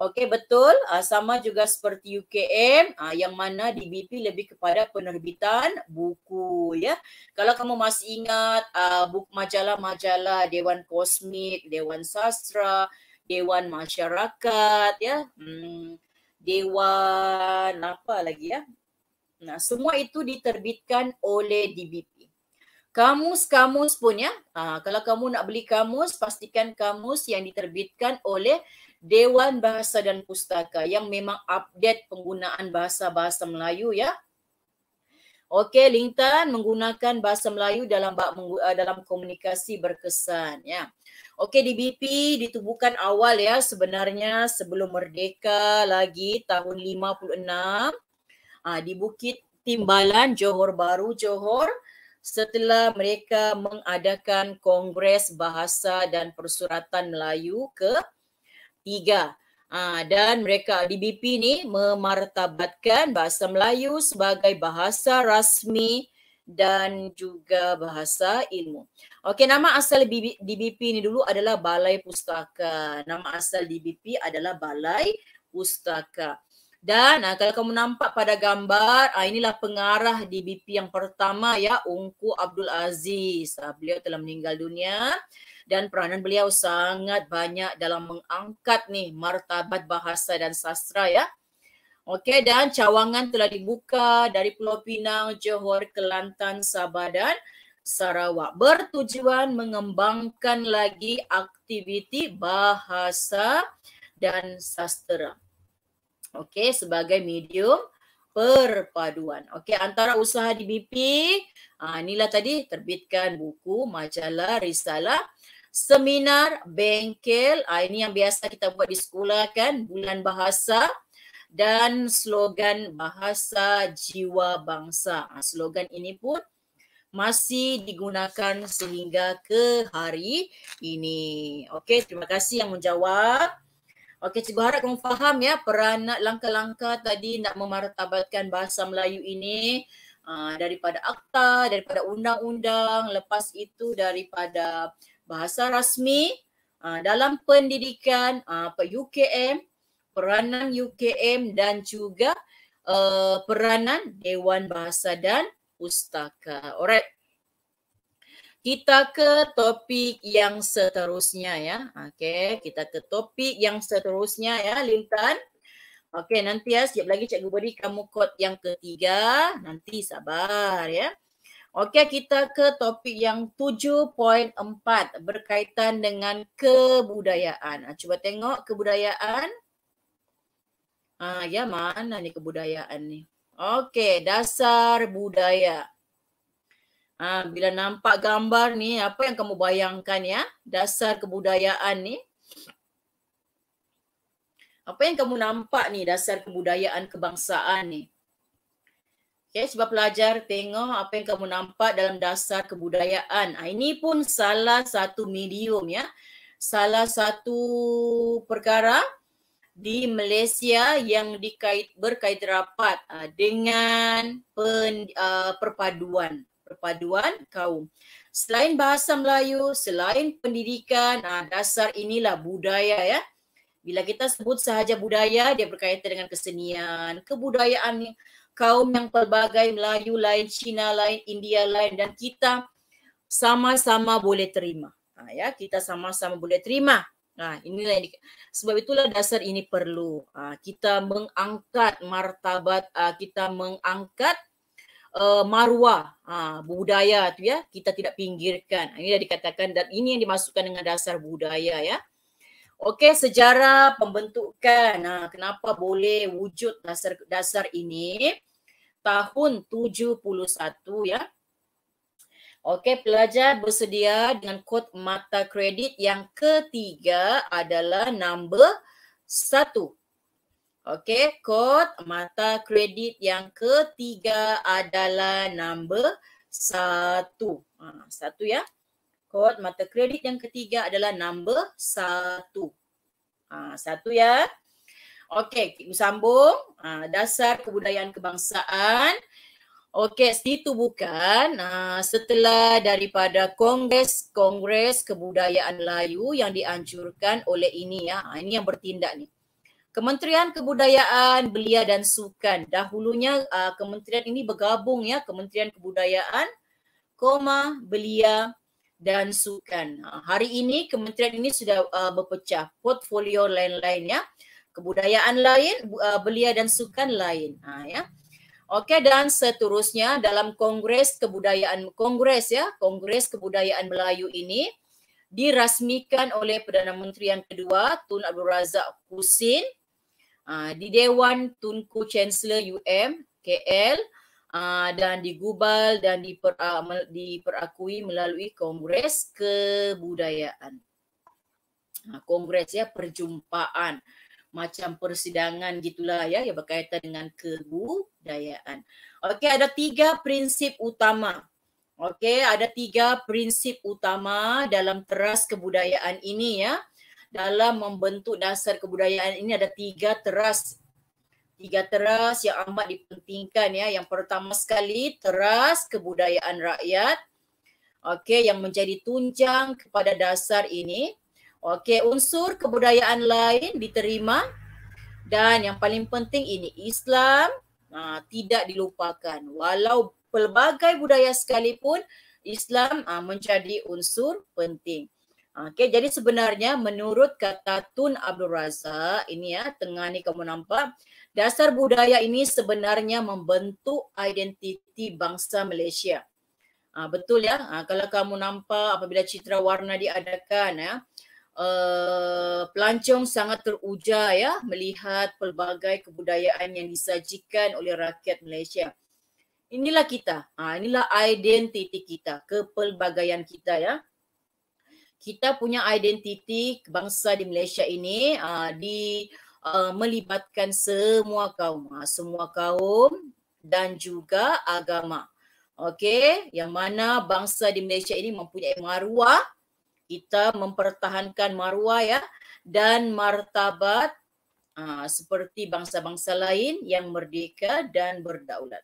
Okey, betul. Ah, sama juga seperti UKM ah, yang mana DBP lebih kepada penerbitan buku ya. Kalau kamu masih ingat ah, buku majalah-majalah Dewan Kosmik, Dewan Sastra, Dewan Masyarakat ya. Hmm, Dewan apa lagi ya? Nah, semua itu diterbitkan oleh DBP. Kamus-kamus pun ya. Ha, kalau kamu nak beli kamus, pastikan kamus yang diterbitkan oleh Dewan Bahasa dan Pustaka yang memang update penggunaan bahasa-bahasa Melayu ya. Okey, Lintan menggunakan bahasa Melayu dalam ah, dalam komunikasi berkesan ya. Okey, DBP ditubuhkan awal ya sebenarnya sebelum merdeka lagi tahun 56 uh, di Bukit Timbalan Johor Baru Johor setelah mereka mengadakan Kongres Bahasa dan Persuratan Melayu ke tiga uh, ah, dan mereka di BP ini memartabatkan bahasa Melayu sebagai bahasa rasmi dan juga bahasa ilmu. Okey nama asal DBP ni dulu adalah Balai Pustaka. Nama asal DBP adalah Balai Pustaka. Dan uh, kalau kamu nampak pada gambar, uh, inilah pengarah DBP yang pertama ya, Ungku Abdul Aziz. Uh, beliau telah meninggal dunia dan peranan beliau sangat banyak dalam mengangkat nih martabat bahasa dan sastra ya. Okey dan cawangan telah dibuka dari Pulau Pinang, Johor, Kelantan, Sabah dan Sarawak bertujuan mengembangkan lagi aktiviti bahasa dan sastra okey sebagai medium perpaduan. Okey antara usaha di BP ah ha, inilah tadi terbitkan buku, majalah, risalah, seminar, bengkel. Ha, ini yang biasa kita buat di sekolah kan, bulan bahasa dan slogan bahasa jiwa bangsa. Ha, slogan ini pun masih digunakan sehingga ke hari ini. Okey, terima kasih yang menjawab. Okey, cikgu harap kamu faham ya peranan langkah-langkah tadi nak memartabatkan bahasa Melayu ini uh, daripada akta, daripada undang-undang, lepas itu daripada bahasa rasmi uh, dalam pendidikan uh, ah, UKM, peranan UKM dan juga uh, peranan Dewan Bahasa dan Pustaka. Alright kita ke topik yang seterusnya ya. Okey, kita ke topik yang seterusnya ya, Lintan. Okey, nanti ya, siap lagi cikgu beri kamu kod yang ketiga. Nanti sabar ya. Okey, kita ke topik yang 7.4 berkaitan dengan kebudayaan. Ah, cuba tengok kebudayaan. Ah, ya mana ni kebudayaan ni? Okey, dasar budaya. Ha, bila nampak gambar ni, apa yang kamu bayangkan ya? Dasar kebudayaan ni. Apa yang kamu nampak ni dasar kebudayaan kebangsaan ni? Okay, sebab pelajar tengok apa yang kamu nampak dalam dasar kebudayaan. Ha, ini pun salah satu medium ya. Salah satu perkara di Malaysia yang dikait berkait rapat ha, dengan pen, uh, perpaduan perpaduan kaum. Selain bahasa Melayu, selain pendidikan, nah dasar inilah budaya ya. Bila kita sebut sahaja budaya, dia berkaitan dengan kesenian, kebudayaan kaum yang pelbagai Melayu, lain Cina, lain India, lain dan kita sama-sama boleh terima. Ha, ya, kita sama-sama boleh terima. Nah, inilah ini. sebab itulah dasar ini perlu. Ha, kita mengangkat martabat, ha, kita mengangkat uh, eh, maruah uh, ha, budaya tu ya kita tidak pinggirkan ha, ini dah dikatakan dan ini yang dimasukkan dengan dasar budaya ya okey sejarah pembentukan uh, kenapa boleh wujud dasar-dasar ini tahun 71 ya okey pelajar bersedia dengan kod mata kredit yang ketiga adalah number satu Okay, kod mata kredit yang ketiga adalah nombor satu. Ha, satu ya. Kod mata kredit yang ketiga adalah nombor satu. Ha, satu ya. Okey, kita sambung. Ha, dasar kebudayaan kebangsaan. Okey, situ bukan. Ha, setelah daripada Kongres Kongres Kebudayaan Melayu yang dianjurkan oleh ini ya. Ha, ini yang bertindak ni. Kementerian Kebudayaan, Belia dan Sukan. Dahulunya uh, kementerian ini bergabung ya, Kementerian Kebudayaan, koma Belia dan Sukan. Uh, hari ini kementerian ini sudah uh, berpecah portfolio lain lain ya, Kebudayaan lain, uh, Belia dan Sukan lain. Ha uh, ya. Okey dan seterusnya dalam Kongres Kebudayaan Kongres ya, Kongres Kebudayaan Melayu ini dirasmikan oleh Perdana Menteri yang kedua Tun Abdul Razak Hussein Ah, di Dewan Tunku Chancellor UM KL uh, ah, dan digubal dan diper, uh, diperakui melalui Kongres Kebudayaan. Kongres ya perjumpaan macam persidangan gitulah ya yang berkaitan dengan kebudayaan. Okey ada tiga prinsip utama. Okey ada tiga prinsip utama dalam teras kebudayaan ini ya dalam membentuk dasar kebudayaan ini ada tiga teras tiga teras yang amat dipentingkan ya yang pertama sekali teras kebudayaan rakyat okey yang menjadi tunjang kepada dasar ini okey unsur kebudayaan lain diterima dan yang paling penting ini Islam aa, ha, tidak dilupakan walau pelbagai budaya sekalipun Islam aa, ha, menjadi unsur penting Okey, jadi sebenarnya menurut kata Tun Abdul Razak ini ya, tengah ni kamu nampak, dasar budaya ini sebenarnya membentuk identiti bangsa Malaysia. Ha, betul ya. Ha, kalau kamu nampak apabila citra warna diadakan ya, uh, pelancong sangat teruja ya melihat pelbagai kebudayaan yang disajikan oleh rakyat Malaysia. Inilah kita. Ha, inilah identiti kita, kepelbagaian kita ya kita punya identiti bangsa di Malaysia ini uh, di uh, melibatkan semua kaum, uh, semua kaum dan juga agama. Okey, yang mana bangsa di Malaysia ini mempunyai maruah kita mempertahankan maruah ya dan martabat uh, seperti bangsa-bangsa lain yang merdeka dan berdaulat.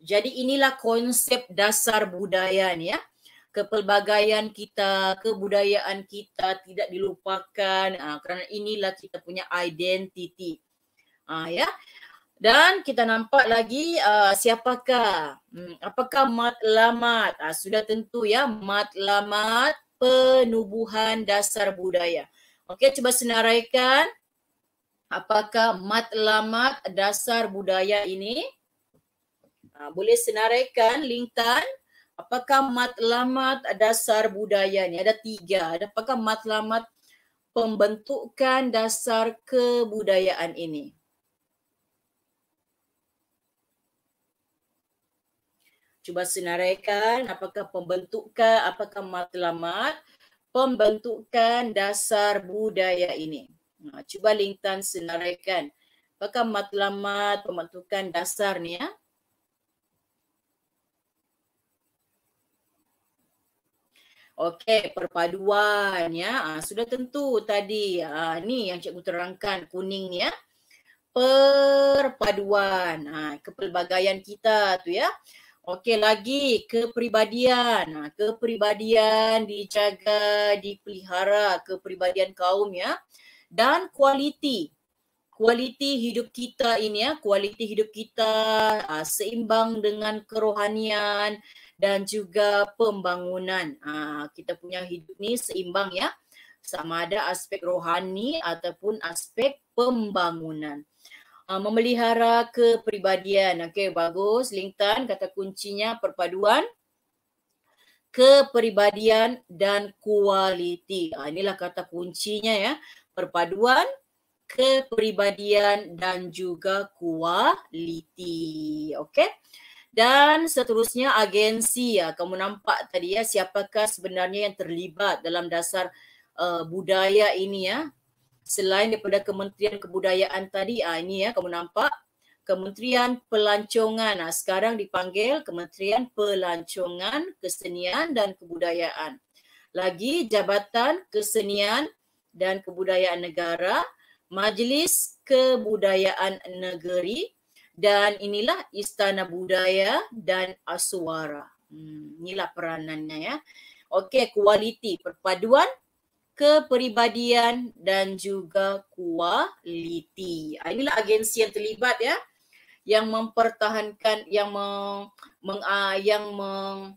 Jadi inilah konsep dasar budaya ni ya kepelbagaian kita, kebudayaan kita tidak dilupakan uh, kerana inilah kita punya identiti. Uh, ya. Dan kita nampak lagi uh, siapakah hmm, apakah matlamat? Uh, sudah tentu ya matlamat penubuhan dasar budaya. Okey, cuba senaraikan apakah matlamat dasar budaya ini? Uh, boleh senaraikan lingkaran apakah matlamat dasar budaya ni? Ada tiga. Apakah matlamat pembentukan dasar kebudayaan ini? Cuba senaraikan apakah pembentukan, apakah matlamat pembentukan dasar budaya ini. Nah, ha, cuba lintan senaraikan apakah matlamat pembentukan dasar ni ya. Okey, perpaduan ya. Ah, sudah tentu tadi ah, ni yang cikgu terangkan kuning ya. Perpaduan, ah, kepelbagaian kita tu ya. Okey, lagi kepribadian. Kepribadian dijaga, dipelihara kepribadian kaum ya. Dan kualiti. Kualiti hidup kita ini ya. Kualiti hidup kita seimbang dengan kerohanian, dan juga pembangunan ah, kita punya hidup ni seimbang ya sama ada aspek rohani ataupun aspek pembangunan ah, memelihara kepribadian okey bagus lintan kata kuncinya perpaduan kepribadian dan kualiti ah, inilah kata kuncinya ya perpaduan kepribadian dan juga kualiti okey dan seterusnya agensi ya kamu nampak tadi ya siapakah sebenarnya yang terlibat dalam dasar uh, budaya ini ya selain daripada Kementerian Kebudayaan tadi ah ini ya kamu nampak Kementerian Pelancongan ah sekarang dipanggil Kementerian Pelancongan Kesenian dan Kebudayaan lagi Jabatan Kesenian dan Kebudayaan Negara Majlis Kebudayaan Negeri dan inilah istana budaya dan Asuara. Hmm, inilah peranannya ya. Okey, kualiti, perpaduan, keperibadian dan juga kualiti. Ah, inilah agensi yang terlibat ya yang mempertahankan yang meng, meng uh, yang meng,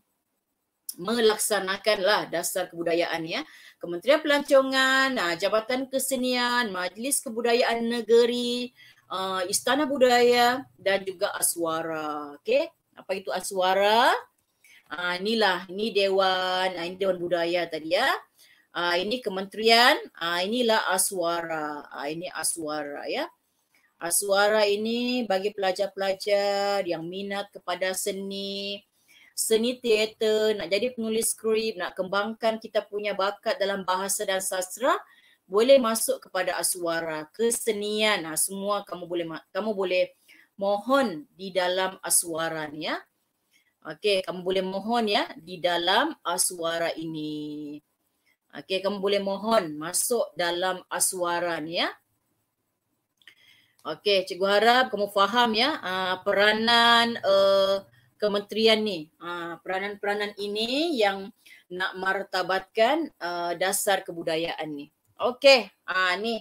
melaksanakanlah dasar kebudayaan ya. Kementerian Pelancongan, ah, Jabatan Kesenian, Majlis Kebudayaan Negeri, uh, Istana Budaya dan juga Aswara. Okey. Apa itu Aswara? uh, inilah ini dewan, uh, ini dewan budaya tadi ya. uh, ini kementerian, uh, inilah Aswara. uh, ini Aswara ya. Aswara ini bagi pelajar-pelajar yang minat kepada seni, seni teater, nak jadi penulis skrip, nak kembangkan kita punya bakat dalam bahasa dan sastra, boleh masuk kepada aswara kesenian ha, semua kamu boleh kamu boleh mohon di dalam aswara ni ya okey kamu boleh mohon ya di dalam aswara ini okey kamu boleh mohon masuk dalam aswara ni ya okey cikgu harap kamu faham ya ha, peranan uh, kementerian ni ah, peranan-peranan ini yang nak martabatkan eh, dasar kebudayaan ni Okey, ha, ni.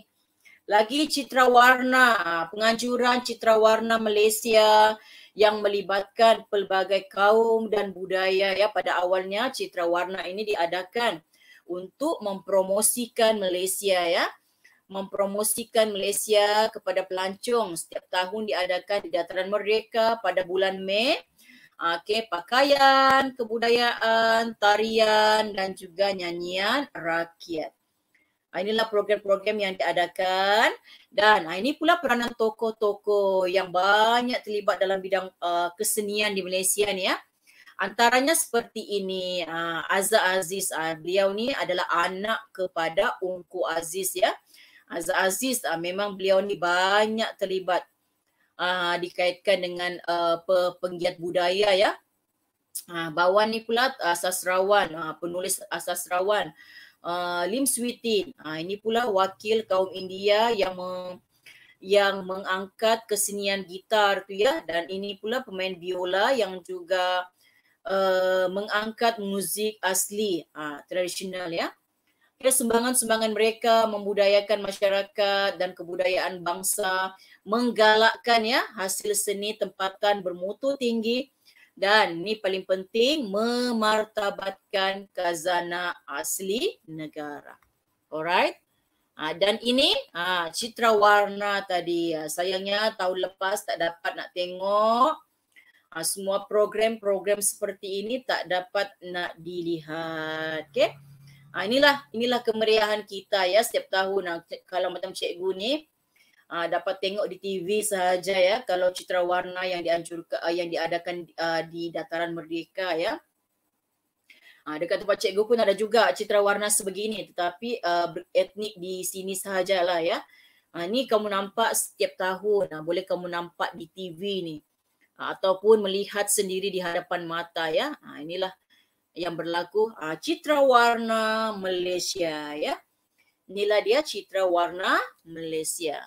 Lagi citra warna, penganjuran citra warna Malaysia yang melibatkan pelbagai kaum dan budaya ya pada awalnya citra warna ini diadakan untuk mempromosikan Malaysia ya mempromosikan Malaysia kepada pelancong setiap tahun diadakan di dataran merdeka pada bulan Mei ha, okey pakaian kebudayaan tarian dan juga nyanyian rakyat Ah, inilah program-program yang diadakan dan ah, ini pula peranan tokoh-tokoh yang banyak terlibat dalam bidang uh, kesenian di Malaysia ni ya. Antaranya seperti ini, uh, Azza Aziz. Uh, beliau ni adalah anak kepada Ungku Aziz ya. Azza Aziz uh, memang beliau ni banyak terlibat uh, dikaitkan dengan uh, penggiat budaya ya. Uh, bawah ni pula uh, sastrawan, uh, penulis uh, sastrawan. Ah, Lim Sweetin. Ha, ah, ini pula wakil kaum India yang meng, yang mengangkat kesenian gitar tu ya dan ini pula pemain biola yang juga uh, mengangkat muzik asli uh, tradisional ya. ya Sembangan-sembangan mereka membudayakan masyarakat dan kebudayaan bangsa menggalakkan ya hasil seni tempatan bermutu tinggi dan ni paling penting memartabatkan kazana asli negara. Alright? Ha, dan ini ha, citra warna tadi. Ah, sayangnya tahun lepas tak dapat nak tengok ha, semua program-program seperti ini tak dapat nak dilihat. Okay? Ha, inilah inilah kemeriahan kita ya setiap tahun. Ha, kalau macam cikgu ni, uh, dapat tengok di TV sahaja ya kalau citra warna yang dianjurkan uh, ah, yang diadakan uh, di dataran merdeka ya uh, dekat tempat cikgu pun ada juga citra warna sebegini tetapi uh, etnik di sini sahajalah ya uh, ni kamu nampak setiap tahun uh, boleh kamu nampak di TV ni uh, ataupun melihat sendiri di hadapan mata ya uh, inilah yang berlaku uh, citra warna Malaysia ya Inilah dia citra warna Malaysia.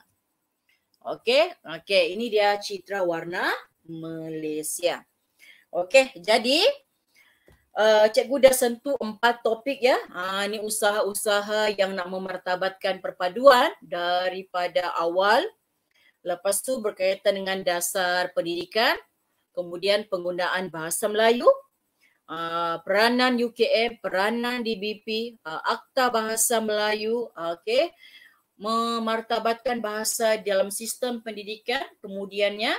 Okey, okey. Ini dia citra warna Malaysia. Okey, jadi uh, cikgu dah sentuh empat topik ya. Ha, ini usaha-usaha yang nak memartabatkan perpaduan daripada awal. Lepas tu berkaitan dengan dasar pendidikan. Kemudian penggunaan bahasa Melayu. Uh, peranan UKM, peranan DBP, uh, ah, Akta Bahasa Melayu. Uh, okey memartabatkan bahasa dalam sistem pendidikan kemudiannya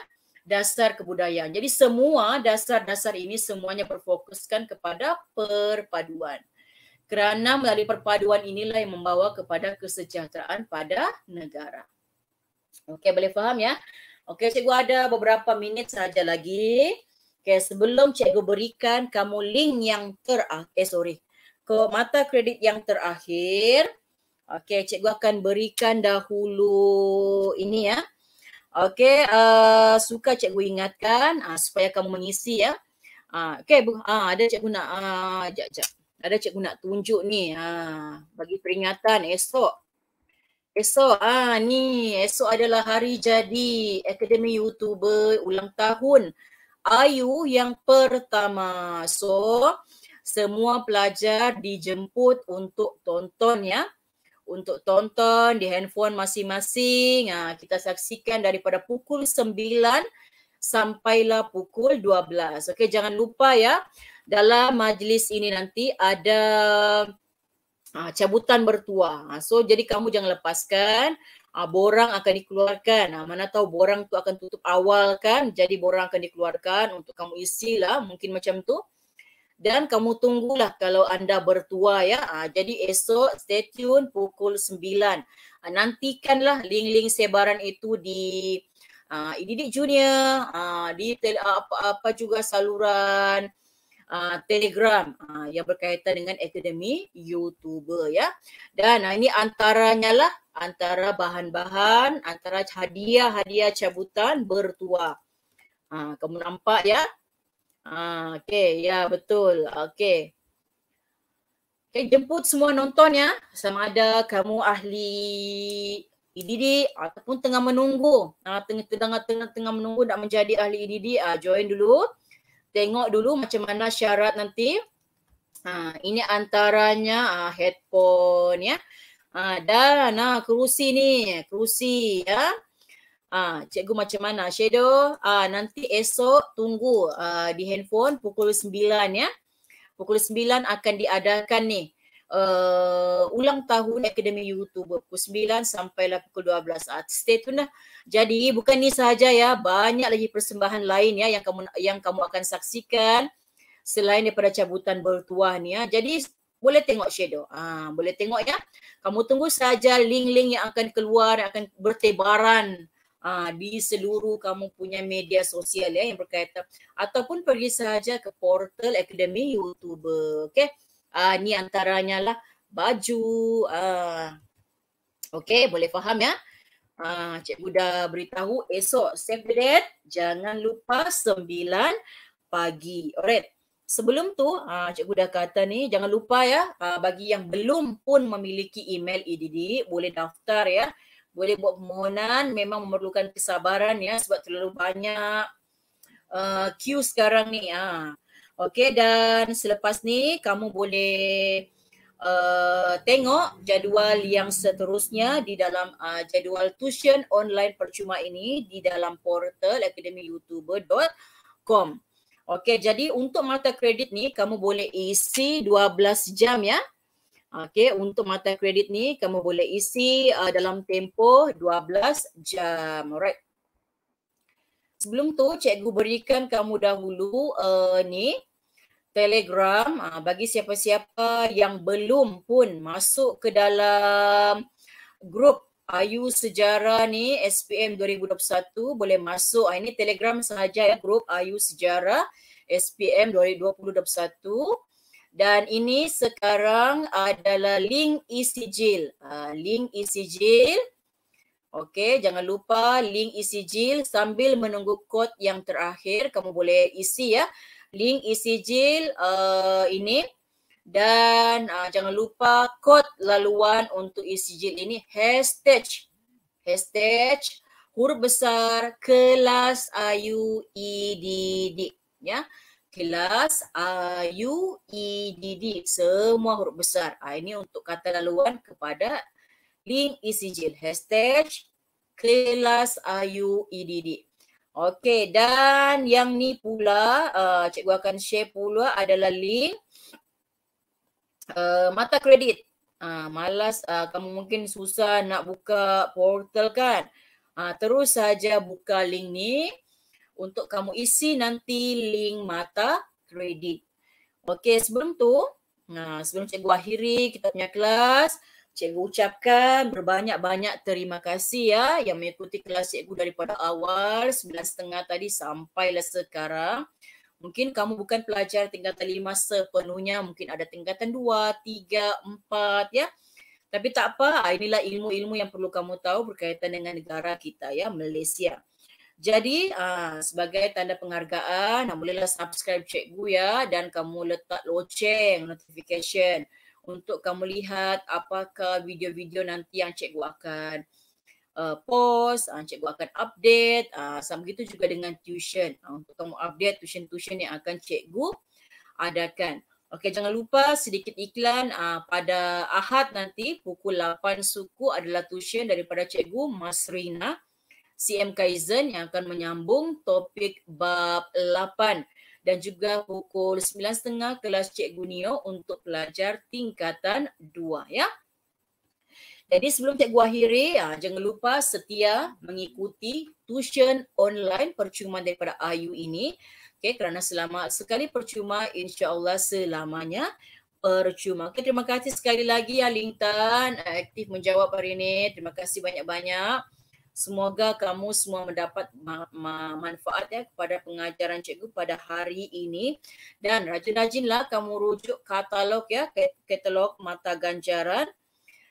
dasar kebudayaan. Jadi semua dasar-dasar ini semuanya berfokuskan kepada perpaduan. Kerana melalui perpaduan inilah yang membawa kepada kesejahteraan pada negara. Okey, boleh faham ya? Okey, cikgu ada beberapa minit saja lagi. Okey, sebelum cikgu berikan kamu link yang terakhir, eh, sorry, ke mata kredit yang terakhir, Okey, cikgu akan berikan dahulu ini ya. Okey, uh, suka cikgu ingatkan uh, supaya kamu mengisi ya. Uh, Okey, uh, ada cikgu nak, sekejap, uh, Ada cikgu nak tunjuk ni uh, bagi peringatan esok. Esok, ah ni, esok adalah hari jadi Akademi YouTuber ulang tahun Ayu yang pertama. So, semua pelajar dijemput untuk tonton ya untuk tonton di handphone masing-masing. Ha, kita saksikan daripada pukul 9 sampailah pukul 12. Okey, jangan lupa ya. Dalam majlis ini nanti ada ha, cabutan bertuah. Ah, ha, so, jadi kamu jangan lepaskan. Ha, borang akan dikeluarkan. Ha, mana tahu borang tu akan tutup awal kan. Jadi borang akan dikeluarkan untuk kamu isilah. Mungkin macam tu dan kamu tunggulah kalau anda bertua ya. Ha, jadi esok stay tune pukul 9. Ha, ah, nantikanlah link-link sebaran itu di uh, ah, Ididik Junior, uh, di tele, apa, apa juga saluran uh, Telegram uh, yang berkaitan dengan Akademi YouTuber ya. Dan uh, ini antaranya lah antara bahan-bahan, antara hadiah-hadiah cabutan bertua. Uh, kamu nampak ya, Ah, okay. Ya, betul. Okay. Okay, jemput semua nonton ya. Sama ada kamu ahli EDD ataupun tengah menunggu. Tengah-tengah tengah tengah menunggu nak menjadi ahli EDD, ah, join dulu. Tengok dulu macam mana syarat nanti. Ha, ini antaranya uh, headphone ya. Ha, dan nah, kerusi ni, kerusi ya. Ah, uh, cikgu macam mana? Shadow, ah nanti esok tunggu uh, di handphone pukul 9 ya. Pukul 9 akan diadakan ni. Uh, ulang tahun Akademi YouTuber pukul 9 sampai lah pukul 12. Uh, ah, stay tune lah. Jadi bukan ni sahaja ya, banyak lagi persembahan lain ya yang kamu yang kamu akan saksikan selain daripada cabutan bertuah ni ya. Jadi boleh tengok shadow. Ha, boleh tengok ya. Kamu tunggu saja link-link yang akan keluar, yang akan bertebaran uh, di seluruh kamu punya media sosial ya yang berkaitan ataupun pergi saja ke portal akademi YouTube. okey uh, ah, ni antaranya lah baju uh, ah, okey boleh faham ya Ah, uh, Cikgu beritahu esok save the date jangan lupa 9 pagi. Alright. Sebelum tu, ah uh, Cikgu kata ni jangan lupa ya uh, bagi yang belum pun memiliki email EDD boleh daftar ya boleh buat permohonan memang memerlukan kesabaran ya sebab terlalu banyak uh, queue sekarang ni ha. Ah. Okey dan selepas ni kamu boleh uh, tengok jadual yang seterusnya di dalam uh, jadual tuition online percuma ini di dalam portal academyyoutuber.com. Okey jadi untuk mata kredit ni kamu boleh isi 12 jam ya. Okay, untuk mata kredit ni kamu boleh isi uh, dalam tempoh 12 jam. Alright. Sebelum tu cikgu berikan kamu dahulu uh, ni Telegram uh, bagi siapa-siapa yang belum pun masuk ke dalam grup Ayu Sejarah ni SPM 2021 boleh masuk. Uh, ini Telegram sahaja ya grup Ayu Sejarah SPM 2021 dan ini sekarang adalah link e-sijil. Ha, link e-sijil. Okey, jangan lupa link e-sijil sambil menunggu kod yang terakhir. Kamu boleh isi ya. Link e-sijil uh, eh, ini. Dan uh, jangan lupa kod laluan untuk e-sijil ini. Hashtag. Hashtag huruf besar kelas ayu edd. Ya. Yeah kelas A uh, U, E, D, D. Semua huruf besar. Ha, ini untuk kata laluan kepada link isijil. Hashtag kelas A uh, U, E, D, D. Okey dan yang ni pula uh, cikgu akan share pula adalah link uh, mata kredit. Uh, malas uh, kamu mungkin susah nak buka portal kan. Uh, terus saja buka link ni untuk kamu isi nanti link mata kredit. Okey, sebelum tu, nah sebelum cikgu akhiri kita punya kelas, cikgu ucapkan berbanyak-banyak terima kasih ya yang mengikuti kelas cikgu daripada awal 9.30 tadi sampai lah sekarang. Mungkin kamu bukan pelajar tingkatan 5 sepenuhnya, mungkin ada tingkatan 2, 3, 4 ya. Tapi tak apa, inilah ilmu-ilmu yang perlu kamu tahu berkaitan dengan negara kita ya, Malaysia. Jadi uh, sebagai tanda penghargaan, kamu bolehlah subscribe cikgu ya dan kamu letak loceng notification untuk kamu lihat apakah video-video nanti yang cikgu akan uh, post, uh, cikgu akan update. Uh, sama begitu juga dengan tuition. Uh, untuk kamu update tuition-tuition yang akan cikgu adakan. Okey, jangan lupa sedikit iklan uh, pada Ahad nanti pukul 8 suku adalah tuition daripada cikgu Masrina. Rina. CM Kaizen yang akan menyambung topik bab 8 dan juga pukul 9.30 kelas Cikgu Nio untuk pelajar tingkatan 2 ya. Jadi sebelum Cikgu hiri, ya, jangan lupa setia mengikuti tuition online percuma daripada Ayu ini. Okay, kerana selama sekali percuma, insyaAllah selamanya percuma. Okay, terima kasih sekali lagi ya Lintan aktif menjawab hari ini. Terima kasih banyak-banyak. Semoga kamu semua mendapat manfaat ya kepada pengajaran cikgu pada hari ini dan rajin-rajinlah kamu rujuk katalog ya katalog mata ganjaran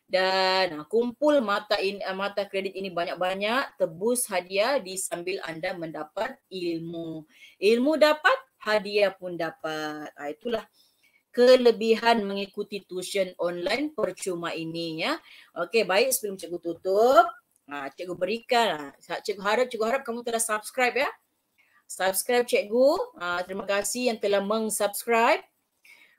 dan kumpul mata in, eh, mata kredit ini banyak-banyak tebus hadiah di sambil anda mendapat ilmu. Ilmu dapat, hadiah pun dapat. Ah itulah kelebihan mengikuti tuition online percuma ini ya. Okey, baik sebelum cikgu tutup, uh, cikgu berikan. Uh. Cikgu harap cikgu harap kamu telah subscribe ya. Subscribe cikgu. Uh, terima kasih yang telah meng-subscribe.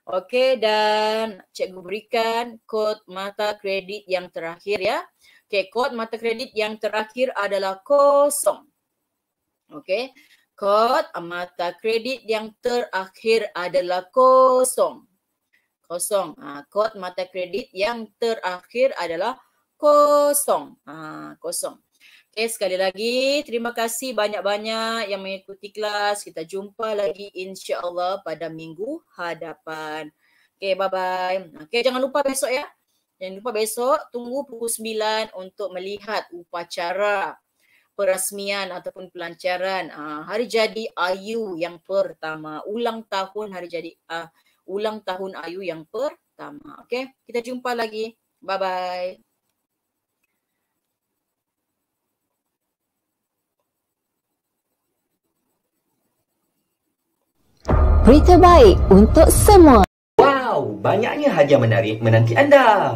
Okey dan cikgu berikan kod mata kredit yang terakhir ya. Okey kod mata kredit yang terakhir adalah kosong. Okey. Kod mata kredit yang terakhir adalah kosong. Kosong. Ha, kod mata kredit yang terakhir adalah kosong. Ha, kosong. Okay, sekali lagi terima kasih banyak-banyak yang mengikuti kelas. Kita jumpa lagi insya-Allah pada minggu hadapan. Okay, bye-bye. Okay, jangan lupa besok ya. Jangan lupa besok tunggu pukul 9 untuk melihat upacara perasmian ataupun pelancaran uh, hari jadi Ayu yang pertama. Ulang tahun hari jadi uh, ulang tahun Ayu yang pertama. Okay, kita jumpa lagi. Bye-bye. berita baik untuk semua. Wow, banyaknya hadiah menarik menanti anda.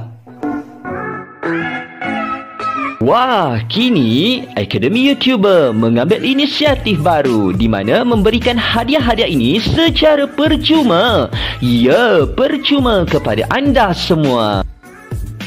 Wah, kini Akademi YouTuber mengambil inisiatif baru di mana memberikan hadiah-hadiah ini secara percuma. Ya, percuma kepada anda semua.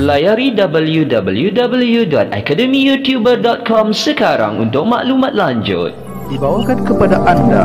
Layari www.academyyoutuber.com sekarang untuk maklumat lanjut. Dibawakan kepada anda